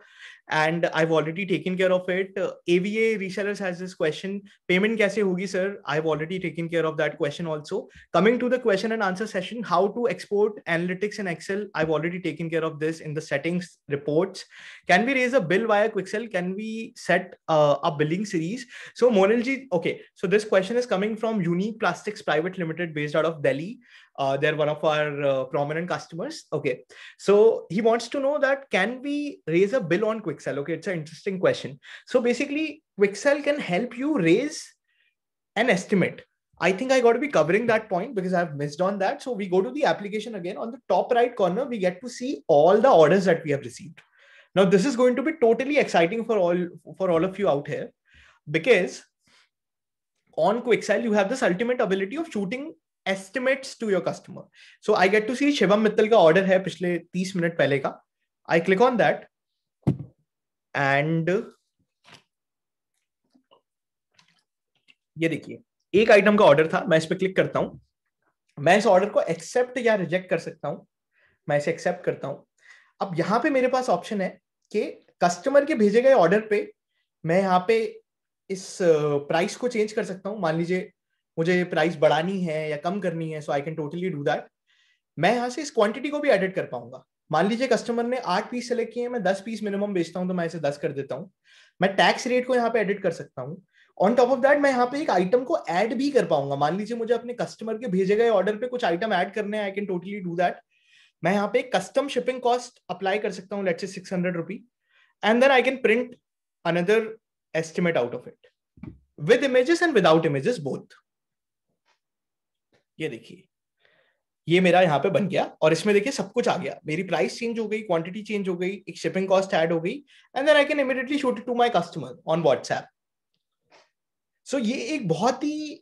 And I've already taken care of it. Uh, AVA resellers has this question. Payment kaise hogi, sir? I've already taken care of that question also. Coming to the question and answer session, how to export analytics in Excel. I've already taken care of this in the settings reports. Can we raise a bill via Quixel? Can we set uh, a billing series? So Monalji, okay. So this question is coming from Unique Plastics Private Limited based out of Delhi. Uh, they're one of our uh, prominent customers. Okay. So he wants to know that can we raise a bill on QuickSell? Okay. It's an interesting question. So basically, QuickSell can help you raise an estimate. I think I got to be covering that point because I've missed on that. So we go to the application again. On the top right corner, we get to see all the orders that we have received. Now, this is going to be totally exciting for all for all of you out here because on QuickSell you have this ultimate ability of shooting estimates to your customer. So I get to see Shivam Mittal का order है पिछले 30 minute पहले का. I click on that and ये देखिए एक item का order था मैं इस पर क्लिक करता हूं मैं इस ऑर्डर को एक्सेप्ट या रिजेक्ट कर सकता हूं मैं इसे एक्सेप्ट करता हूं अब यहां पे मेरे पास ऑप्शन है कि कस्टमर के भेजे गए ऑर्डर पे मैं यहां पे इस प्राइस uh, को चेंज कर सकता हूं मान लीजिए मुझे प्राइस बढ़ानी है या कम करनी है so I can totally do that मैं यहाँ से इस क्वांटिटी को भी एडिट कर पाऊंगा मान लीजिए कस्टमर ने आठ पीस सेलेक्ट किए हैं मैं दस पीस मिनिमम बेचता हूँ तो मैं इसे दस कर देता हूँ मैं टैक्स रेट को यहाँ पे एडिट कर सकता हूँ ऑन टॉप ऑफ दैट मैं यहाँ पे एक आइटम को ऐड भी कर पाऊंगा मान लीजिए मुझे अपने कस्टमर के भेजे गए ऑर्डर पे कुछ आइटम ऐड करने I can totally do that मैं यहाँ पे कस्टम शिपिंग कॉस्ट अप्लाई कर सकता हूँ late say six hundred rupee and then I can print another estimate out of it with images and without images both ये देखिए ये मेरा यहाँ पे बन गया और इसमें देखिए सब कुछ आ गया मेरी प्राइस चेंज हो गई क्वांटिटी चेंज हो गई एक शिपिंग कॉस्ट ऐड हो गई and then I can immediately shoot to my customer on WhatsApp so ये एक बहुत ही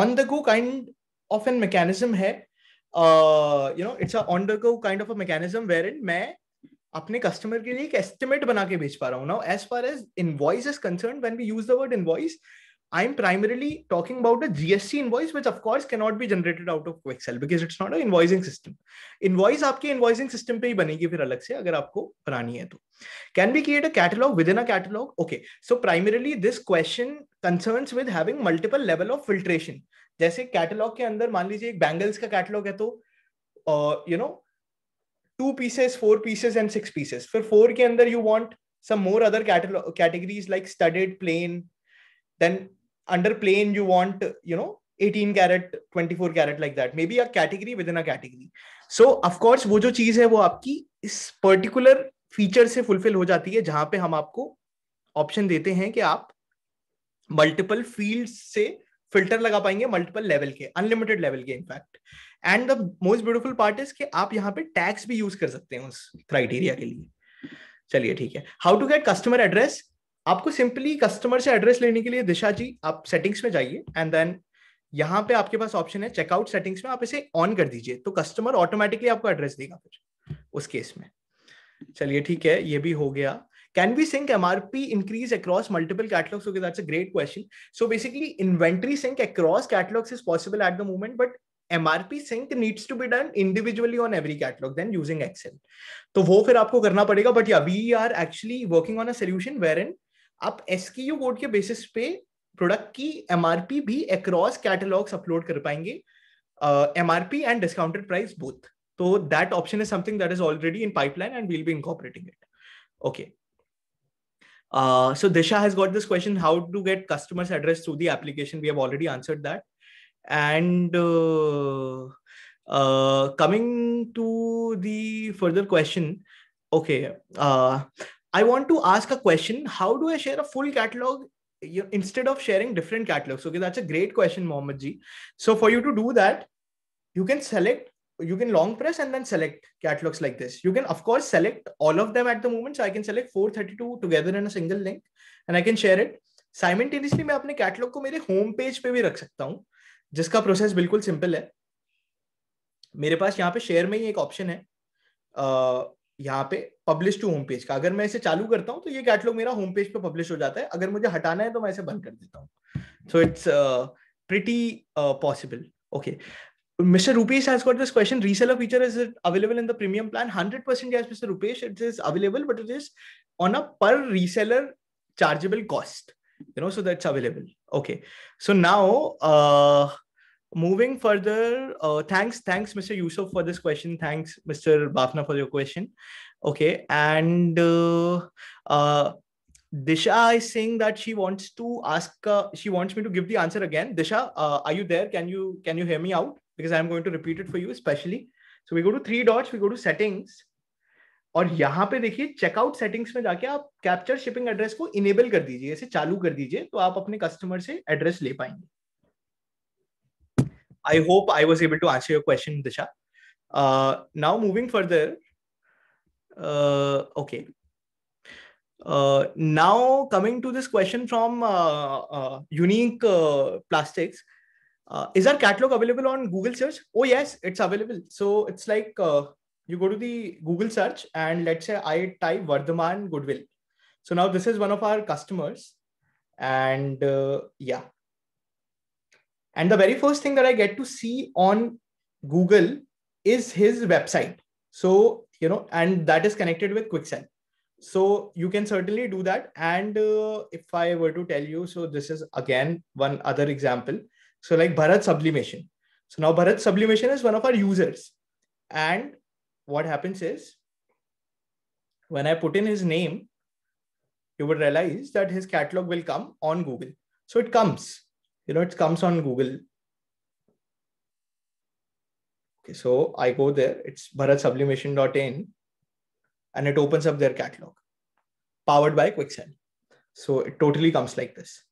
on the go kind of an mechanism है you know it's on the go kind of a mechanism where in मैं अपने customer के लिए एक एस्टिमेट बना के भेज पा रहा हूँ ना as far as invoice is concern when we use the word invoice I'm primarily talking about a GST invoice, which of course cannot be generated out of Excel because it's not an invoicing system. Invoice आपके invoicing system पे ही बनेगी फिर अलग से अगर आपको बनानी है तो. Can we create a catalog within a catalog? Okay. So primarily this question concerns with having multiple level of filtration. जैसे catalog के अंदर मान लीजिए एक bangles का catalog है तो uh, you know two pieces, four pieces and six pieces. फिर four के अंदर you want some more other catalog categories like studded, plain, then under plain you want you know 18 carat 24 carat like that maybe a category within a category so of course वो जो चीज है वो आपकी इस particular feature से fulfil हो जाती है जहां पे हम आपको ऑप्शन देते हैं कि आप मल्टीपल फील्ड से फिल्टर लगा पाएंगे मल्टीपल लेवल के अनलिमिटेड लेवल के in fact and the most beautiful part is कि आप यहाँ पे टैक्स भी यूज कर सकते हैं उस क्राइटेरिया के लिए चलिए ठीक है how to get customer address आपको सिंपली कस्टमर से एड्रेस लेने के लिए दिशा जी आप सेटिंग्स में जाइए एंड देन यहाँ पे आपके पास ऑप्शन है चेकआउट सेटिंग्स में आप इसे ऑन कर दीजिए तो कस्टमर ऑटोमेटिकली आपको एड्रेस देगा फिर उस केस में चलिए ठीक है ये भी हो गया can be sync M R P increase across multiple catalogues that's a great question so basically inventory sync across catalogues is possible at the moment but M R P sync needs to be done individually on every catalogue then using Excel तो वो फिर आपको करना पड़ेगा but yeah we are actually working on a solution where and आप S code के basis पे product की एम भी अक्रॉस कैटलॉग्स अपलोड कर पाएंगे M and discounted price both तो that option is something that is already in pipeline and we'll be incorporating it okay uh, so disha has got this question how to get customers address through the application we have already answered that and uh, uh, coming to the further question okay uh, I want to ask a question. How do I share a full catalog you, instead of sharing different catalogs? Okay, that's a great question, Mohammed ji. So for you to do that, you can select, you can long press and then select catalogs like this. You can, of course, select all of them at the moment. So I can select 432 together in a single link and I can share it. simultaneously. I can catalogue को मेरे home page पे भी रख सकता हूँ जिसका process बिल्कुल simple है मेरे पास यहाँ पे पब्लिश टू होम पेज का अगर मैं इसे चालू करता हूँ तो ये कैटलॉग मेरा होम पेज पे पब्लिश हो जाता है अगर मुझे हटाना है तो मैं इसे बंद कर देता हूँ so it's pretty possible okay Mr. Rupesh has got this question. Reseller feature is it available in the premium plan? 100% yes, Mr. Rupesh. It is available, but it is on a per reseller chargeable cost. You know, so that's available. Okay. So now, uh, moving further uh, thanks thanks mr yusuf for this question thanks mr bafna for your question okay and uh, uh, disha is saying that she wants to ask uh, she wants me to give the answer again disha uh, are you there can you can you hear me out because i'm going to repeat it for you especially so we go to three dots we go to settings और यहाँ पे देखिए checkout settings में जाके आप capture shipping address को enable कर दीजिए इसे चालू कर दीजिए तो आप अपने कस्टमर से एड्रेस ले पाएंगे I hope I was able to answer your question, Disha. Uh, now moving further. Uh, okay. Uh, now coming to this question from uh, uh, Unique uh, Plastics. is our catalog available on Google search? Oh yes, it's available. So it's like you go to the Google search and let's say I type Vardhaman Goodwill. So now this is one of our customers and uh, yeah and the very first thing that I get to see on Google is his website. So, you know, and that is connected with QuickSell. So you can certainly do that. And uh, if I were to tell you, so this is again one other example. So, like Bharat Sublimation. So now Bharat Sublimation is one of our users. And what happens is when I put in his name, you would realize that his catalog will come on Google. So it comes you know, it comes on Google. Okay, so I go there, it's bharatsublimation.in and it opens up their catalog powered by Quicksend. So it totally comes like this.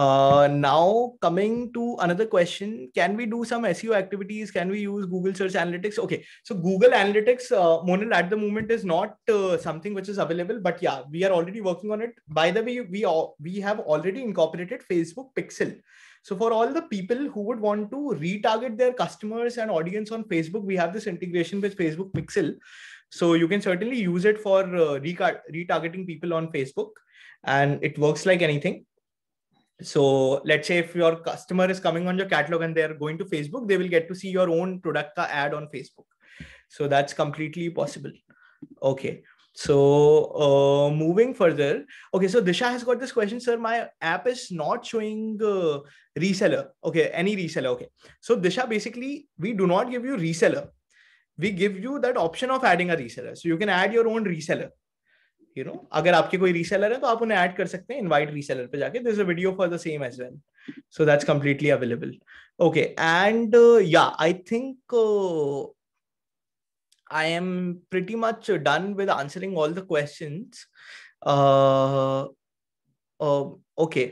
Uh, now coming to another question, can we do some SEO activities? Can we use Google Search Analytics? Okay, so Google Analytics, uh, Monal at the moment is not uh, something which is available, but yeah, we are already working on it. By the way, we all, we have already incorporated Facebook Pixel. So for all the people who would want to retarget their customers and audience on Facebook, we have this integration with Facebook Pixel. So you can certainly use it for uh, retargeting people on Facebook, and it works like anything so let's say if your customer is coming on your catalog and they're going to facebook they will get to see your own product ad on facebook so that's completely possible okay so uh, moving further okay so disha has got this question sir my app is not showing uh, reseller okay any reseller okay so disha basically we do not give you reseller we give you that option of adding a reseller so you can add your own reseller you know अगर आपके कोई reseller है तो आप उन्हें add कर सकते हैं इनवाइट रीसेलर पे जाके this a video for the same as well so that's completely available okay and yeah I think I am pretty much done with answering all the questions. Uh, uh, okay.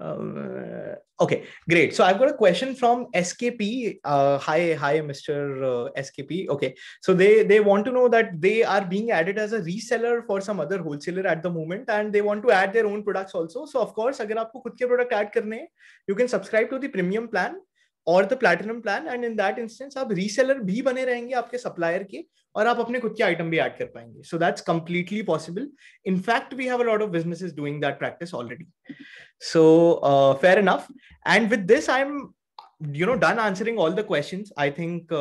Um, uh, okay, great. So I've got a question from SKP. Uh, hi, hi, Mr. Uh, SKP. Okay, so they they want to know that they are being added as a reseller for some other wholesaler at the moment, and they want to add their own products also. So of course, अगर आपको खुद के product add करने, you can subscribe to the premium plan. और the platinum plan and in that instance आप reseller भी बने रहेंगे आपके सप्लायर के और आप अपने खुद के आइटम भी ऐड कर पाएंगे so that's completely possible in fact we have a lot of business doing that practice already so fair enough and with this I am you know done answering all the question I think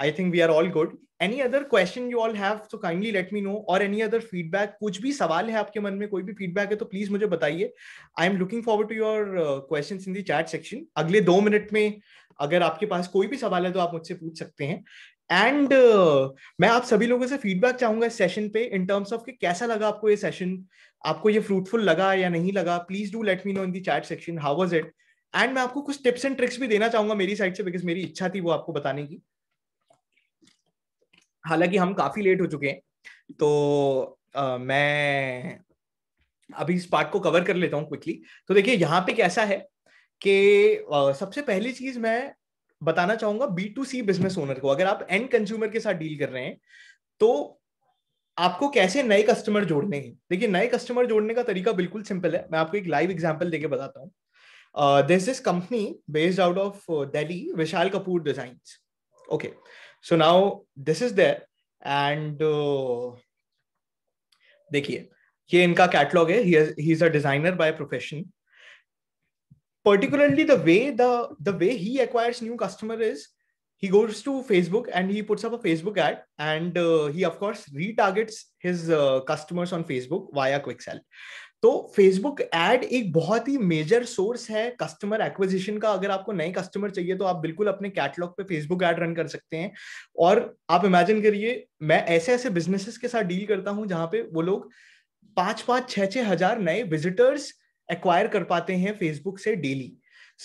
I think we are all good any other question you all have so kindly let me know और any other feedback कुछ भी सवाल है आपके मन में कोई भी फीडबैक है तो प्लीज मुझे बताइए I am looking forward to your question in the chat section अगले दो मिनट में अगर आपके पास कोई भी सवाल है तो आप मुझसे पूछ सकते हैं एंड uh, मैं आप सभी लोगों से फीडबैक चाहूंगा इस सेशन पे इन टर्म्स ऑफ कि कैसा लगा आपको ये सेशन आपको ये फ्रूटफुल लगा या नहीं लगा please do let me know in the chat section how was it and मैं आपको कुछ टिप्स एंड ट्रिक्स भी देना चाहूंगा मेरी साइड से बिकॉज मेरी इच्छा थी वो आपको बताने की हालांकि हम काफ़ी लेट हो चुके हैं तो आ, मैं अभी इस पार्ट को कवर कर लेता हूँ क्विकली तो देखिए यहाँ पे कैसा है कि सबसे पहली चीज़ मैं बताना चाहूंगा B to C business owner को अगर आप एंड कंज्यूमर के साथ डील कर रहे हैं तो आपको कैसे नए कस्टमर जोड़ने हैं देखिए नए कस्टमर जोड़ने का तरीका बिल्कुल सिंपल है मैं आपको एक लाइव एग्जाम्पल देके बताता हूँ this is company based out of Delhi Vishal Kapoor design okay so now this is there and uh, देखिए ये इनका catalogue है ही is a designer by profession particularly the way the the way he acquires new customer is he goes to facebook and he puts up a facebook ad and uh, he of course retargets his uh, customers on facebook via quick sell तो Facebook ad एक बहुत ही major source है customer acquisition का अगर आपको नए customer चाहिए तो आप बिल्कुल अपने कैटलॉग पे फेसबुक एड रन कर सकते हैं और आप इमेजिन करिए मैं ऐसे ऐसे बिजनेसेस के साथ डील करता हूं जहां पे वो लोग पांच पांच छह छह हजार नए विजिटर्स एक्वायर कर पाते हैं फेसबुक से डेली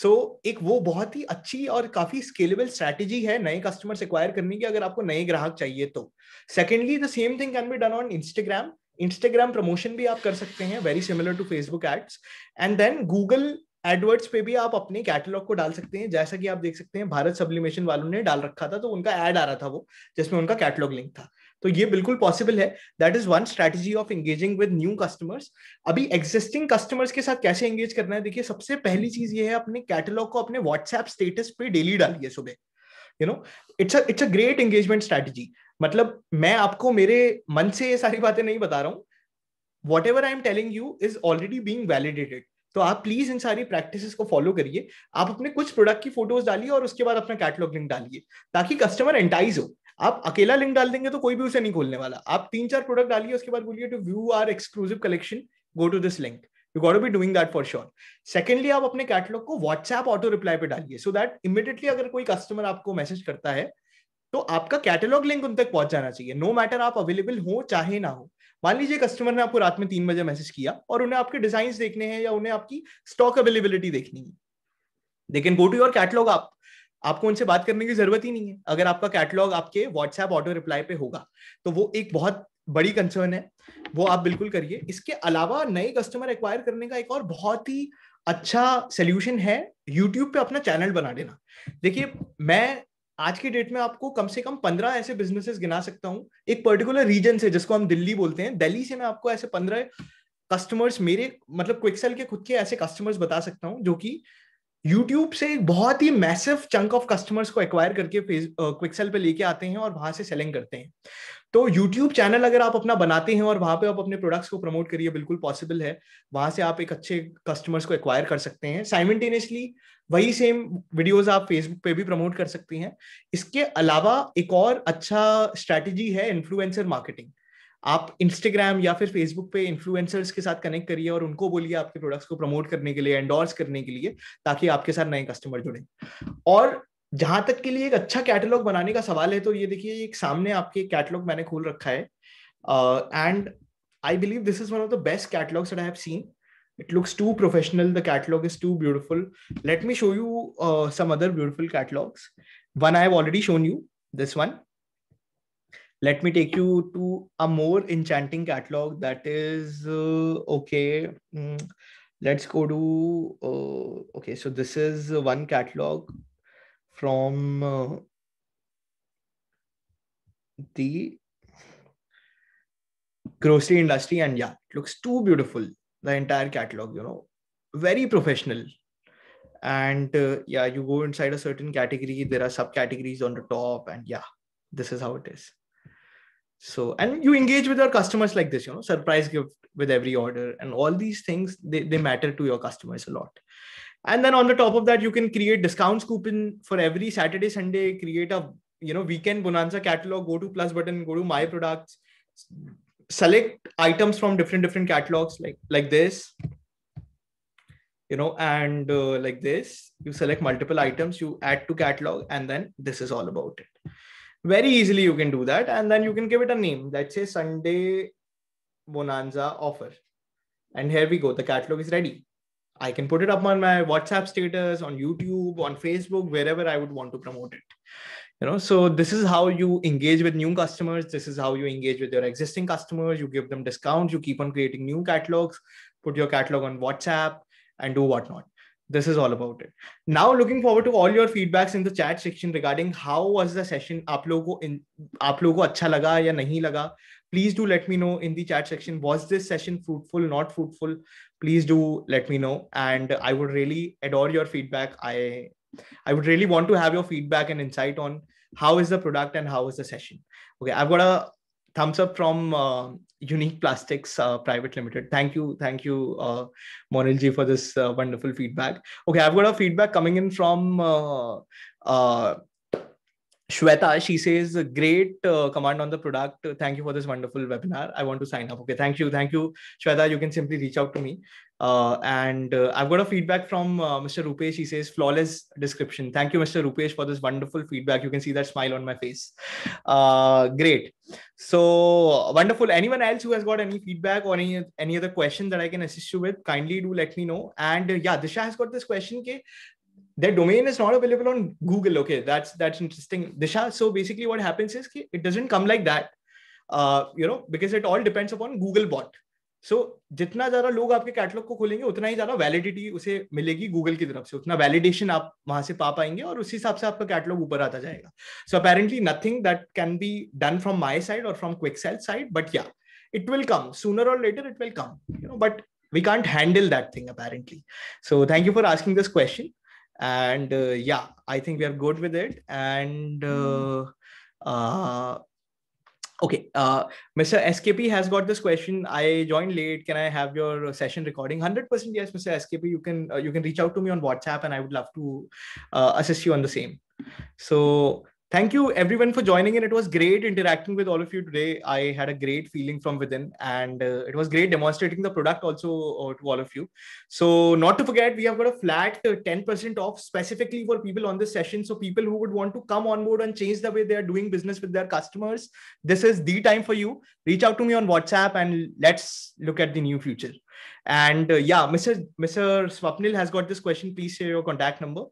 सो so, एक वो बहुत ही अच्छी और काफी स्केलेबल स्ट्रेटेजी है नए कस्टमर्स एक्वायर करने की अगर आपको नए ग्राहक चाहिए तो secondly the same thing can be done on Instagram Instagram promotion भी आप कर सकते हैं very similar to Facebook ads and then Google AdWords पे भी आप अपने कैटलॉग को डाल सकते हैं जैसा कि आप देख सकते हैं भारत सब्लिमेशन वालों ने डाल रखा था तो उनका एड आ रहा था वो जिसमें उनका कैटलॉग लिंक था तो ये बिल्कुल पॉसिबल है that is one strategy of engaging with new customers अभी एग्जिस्टिंग कस्टमर्स के साथ कैसे एंगेज करना है देखिए सबसे पहली चीज ये है अपने कैटलॉग को अपने व्हाट्सएप स्टेटस पे डेली डालिए सुबह you know it's it's a great engagement strategy मतलब मैं आपको मेरे मन से ये सारी बातें नहीं बता रहा हूँ whatever I am telling you is already being validated तो आप प्लीज इन सारी प्रैक्टिस को फॉलो करिए आप अपने कुछ प्रोडक्ट की फोटोज डालिए और उसके बाद अपना कैटलॉग लिंक डालिए ताकि कस्टमर एंटाइज हो आप अकेला लिंक डाल देंगे तो कोई भी उसे नहीं खोलने वाला आप तीन चार प्रोडक्ट डालिए उसके बाद बोलिए to view our exclusive collection go to this link you got be doing that for sure secondly आप अपने कैटलॉग को व्हाट्सएप ऑटो रिप्लाई पे डालिए सो दैट इमीडिएटली अगर कोई कस्टमर आपको मैसेज करता है तो आपका कैटेलॉग लिंक उन तक पहुंचाना चाहिए नो no मैटर आप अवेलेबल हो चाहे ना हो मान लीजिए कस्टमर ने आपको रात में तीन बजे मैसेज किया और उन्हें आपके डिजाइन देखने हैं या उन्हें आपकी स्टॉक अवेलेबिलिटी देखनी है लेकिन गो टू योर कैटलॉग आप आपको उनसे बात करने की जरूरत ही नहीं है अगर आपका कैटलॉग आपके व्हाट्सएप ऑटो रिप्लाई पे होगा तो वो एक बहुत बड़ी कंसर्न है वो आप बिल्कुल करिए इसके अलावा नए कस्टमर एक्वायर करने का एक और बहुत ही अच्छा सोल्यूशन है यूट्यूब पे अपना चैनल बना देना देखिए मैं आज की डेट में आपको कम से कम पंद्रह ऐसे बिजनेसेस गिना सकता हूँ एक पर्टिकुलर रीजन से जिसको हम दिल्ली बोलते हैं दिल्ली से मैं आपको ऐसे पंद्रह कस्टमर्स मेरे मतलब क्विकसेल के खुद के ऐसे कस्टमर्स बता सकता हूँ जो कि यूट्यूब से एक बहुत ही मैसिव चंक ऑफ कस्टमर्स को एक्वायर करके क्विकसेल पे लेके आते हैं और वहां से सेलिंग करते हैं तो यूट्यूब चैनल अगर आप अपना बनाते हैं और वहां पे आप अपने प्रोडक्ट्स को प्रमोट करिए बिल्कुल पॉसिबल है वहां से आप एक अच्छे कस्टमर्स को एक्वायर कर सकते हैं साइमटेनियसली वही सेम वीडियोस आप फेसबुक पे भी प्रमोट कर सकती हैं इसके अलावा एक और अच्छा स्ट्रैटेजी है इन्फ्लुएंसर मार्केटिंग आप इंस्टाग्राम या फिर फेसबुक पे इन्फ्लुएंसर्स के साथ कनेक्ट करिए और उनको बोलिए आपके प्रोडक्ट्स को प्रमोट करने के लिए एंडोर्स करने के लिए ताकि आपके साथ नए कस्टमर जुड़े और जहां तक के लिए एक अच्छा कैटलॉग बनाने का सवाल है तो ये देखिए एक सामने आपके कैटलॉग मैंने खोल रखा है and I believe this is one of the best catalogues I have seen it looks too professional the catalogue is too beautiful let me show you some other beautiful catalogues one I have already shown you this one let me take you to a more enchanting catalog that is uh, okay mm, let's go to uh, okay so this is one catalog from uh, the grocery industry and yeah it looks too beautiful the entire catalog you know very professional and uh, yeah you go inside a certain category there are subcategories on the top and yeah this is how it is so and you engage with your customers like this you know surprise gift with every order and all these things they, they matter to your customers a lot and then on the top of that you can create discounts coupon for every saturday sunday create a you know weekend bonanza catalog go to plus button go to my products select items from different different catalogs like like this you know and uh, like this you select multiple items you add to catalog and then this is all about it very easily you can do that and then you can give it a name let's say sunday bonanza offer and here we go the catalog is ready i can put it up on my whatsapp status on youtube on facebook wherever i would want to promote it you know so this is how you engage with new customers this is how you engage with your existing customers you give them discounts you keep on creating new catalogs put your catalog on whatsapp and do whatnot this is all about it now looking forward to all your feedbacks in the chat section regarding how was the session aap logo in aap logo acha laga ya laga please do let me know in the chat section was this session fruitful not fruitful please do let me know and i would really adore your feedback i i would really want to have your feedback and insight on how is the product and how is the session okay i've got a thumbs up from uh, Unique Plastics uh, Private Limited. Thank you, thank you, uh, Monilji, for this uh, wonderful feedback. Okay, I've got a feedback coming in from uh, uh, Shweta, she says, great uh, command on the product. Thank you for this wonderful webinar. I want to sign up. Okay, thank you. Thank you, Shweta. You can simply reach out to me. Uh, and uh, I've got a feedback from uh, Mr. Rupesh. He says, flawless description. Thank you, Mr. Rupesh, for this wonderful feedback. You can see that smile on my face. Uh, great. So wonderful. Anyone else who has got any feedback or any, any other question that I can assist you with, kindly do let me know. And uh, yeah, Disha has got this question. Ke, their domain is not available on Google. Okay, that's that's interesting, Disha. So basically, what happens is it doesn't come like that, uh, you know, because it all depends upon Google bot. So जितना ज्यादा लोग आपके catalogue को खोलेंगे उतना ही ज्यादा validity उसे मिलेगी गूगल की तरफ से उतना वैलिडेशन आप वहां से पा पाएंगे और उसी हिसाब से आपका कैटलॉग ऊपर आता जाएगा so apparently nothing that can be done from my side or from QuickSell's side but yeah it will come sooner or later it will come you know but we can't handle that thing apparently so thank you for asking this question and uh, yeah i think we are good with it and uh, hmm. uh, okay uh, mr skp has got this question i joined late can i have your session recording 100% yes mr skp you can uh, you can reach out to me on whatsapp and i would love to uh, assist you on the same so thank you everyone for joining in it was great interacting with all of you today i had a great feeling from within and uh, it was great demonstrating the product also uh, to all of you so not to forget we have got a flat 10% uh, off specifically for people on this session so people who would want to come on board and change the way they are doing business with their customers this is the time for you reach out to me on whatsapp and let's look at the new future and uh, yeah mr mr swapnil has got this question please share your contact number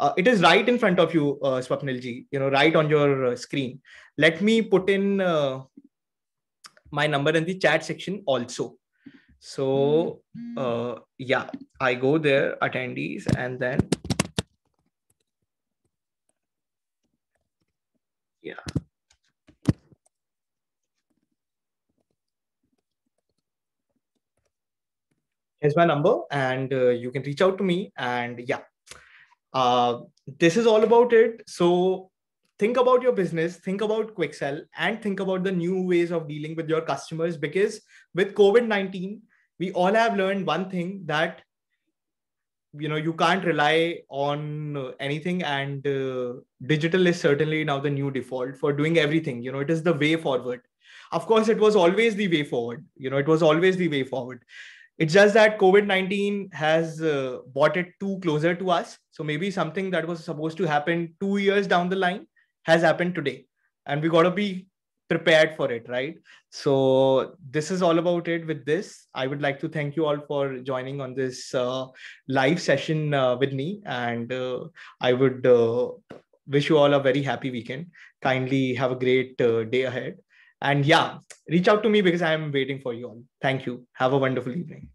uh, it is right in front of you, uh, Swapnilji, you know, right on your uh, screen. Let me put in uh, my number in the chat section also. So mm-hmm. uh, yeah, I go there, attendees, and then yeah. Here's my number, and uh, you can reach out to me. And yeah, uh, this is all about it. So think about your business, think about QuickSell, and think about the new ways of dealing with your customers. Because with COVID 19, we all have learned one thing that you know you can't rely on anything and uh, digital is certainly now the new default for doing everything you know it is the way forward of course it was always the way forward you know it was always the way forward it's just that COVID 19 has uh, brought it too closer to us. So maybe something that was supposed to happen two years down the line has happened today. And we got to be prepared for it, right? So this is all about it with this. I would like to thank you all for joining on this uh, live session uh, with me. And uh, I would uh, wish you all a very happy weekend. Kindly have a great uh, day ahead. And yeah, reach out to me because I am waiting for you all. Thank you. Have a wonderful evening.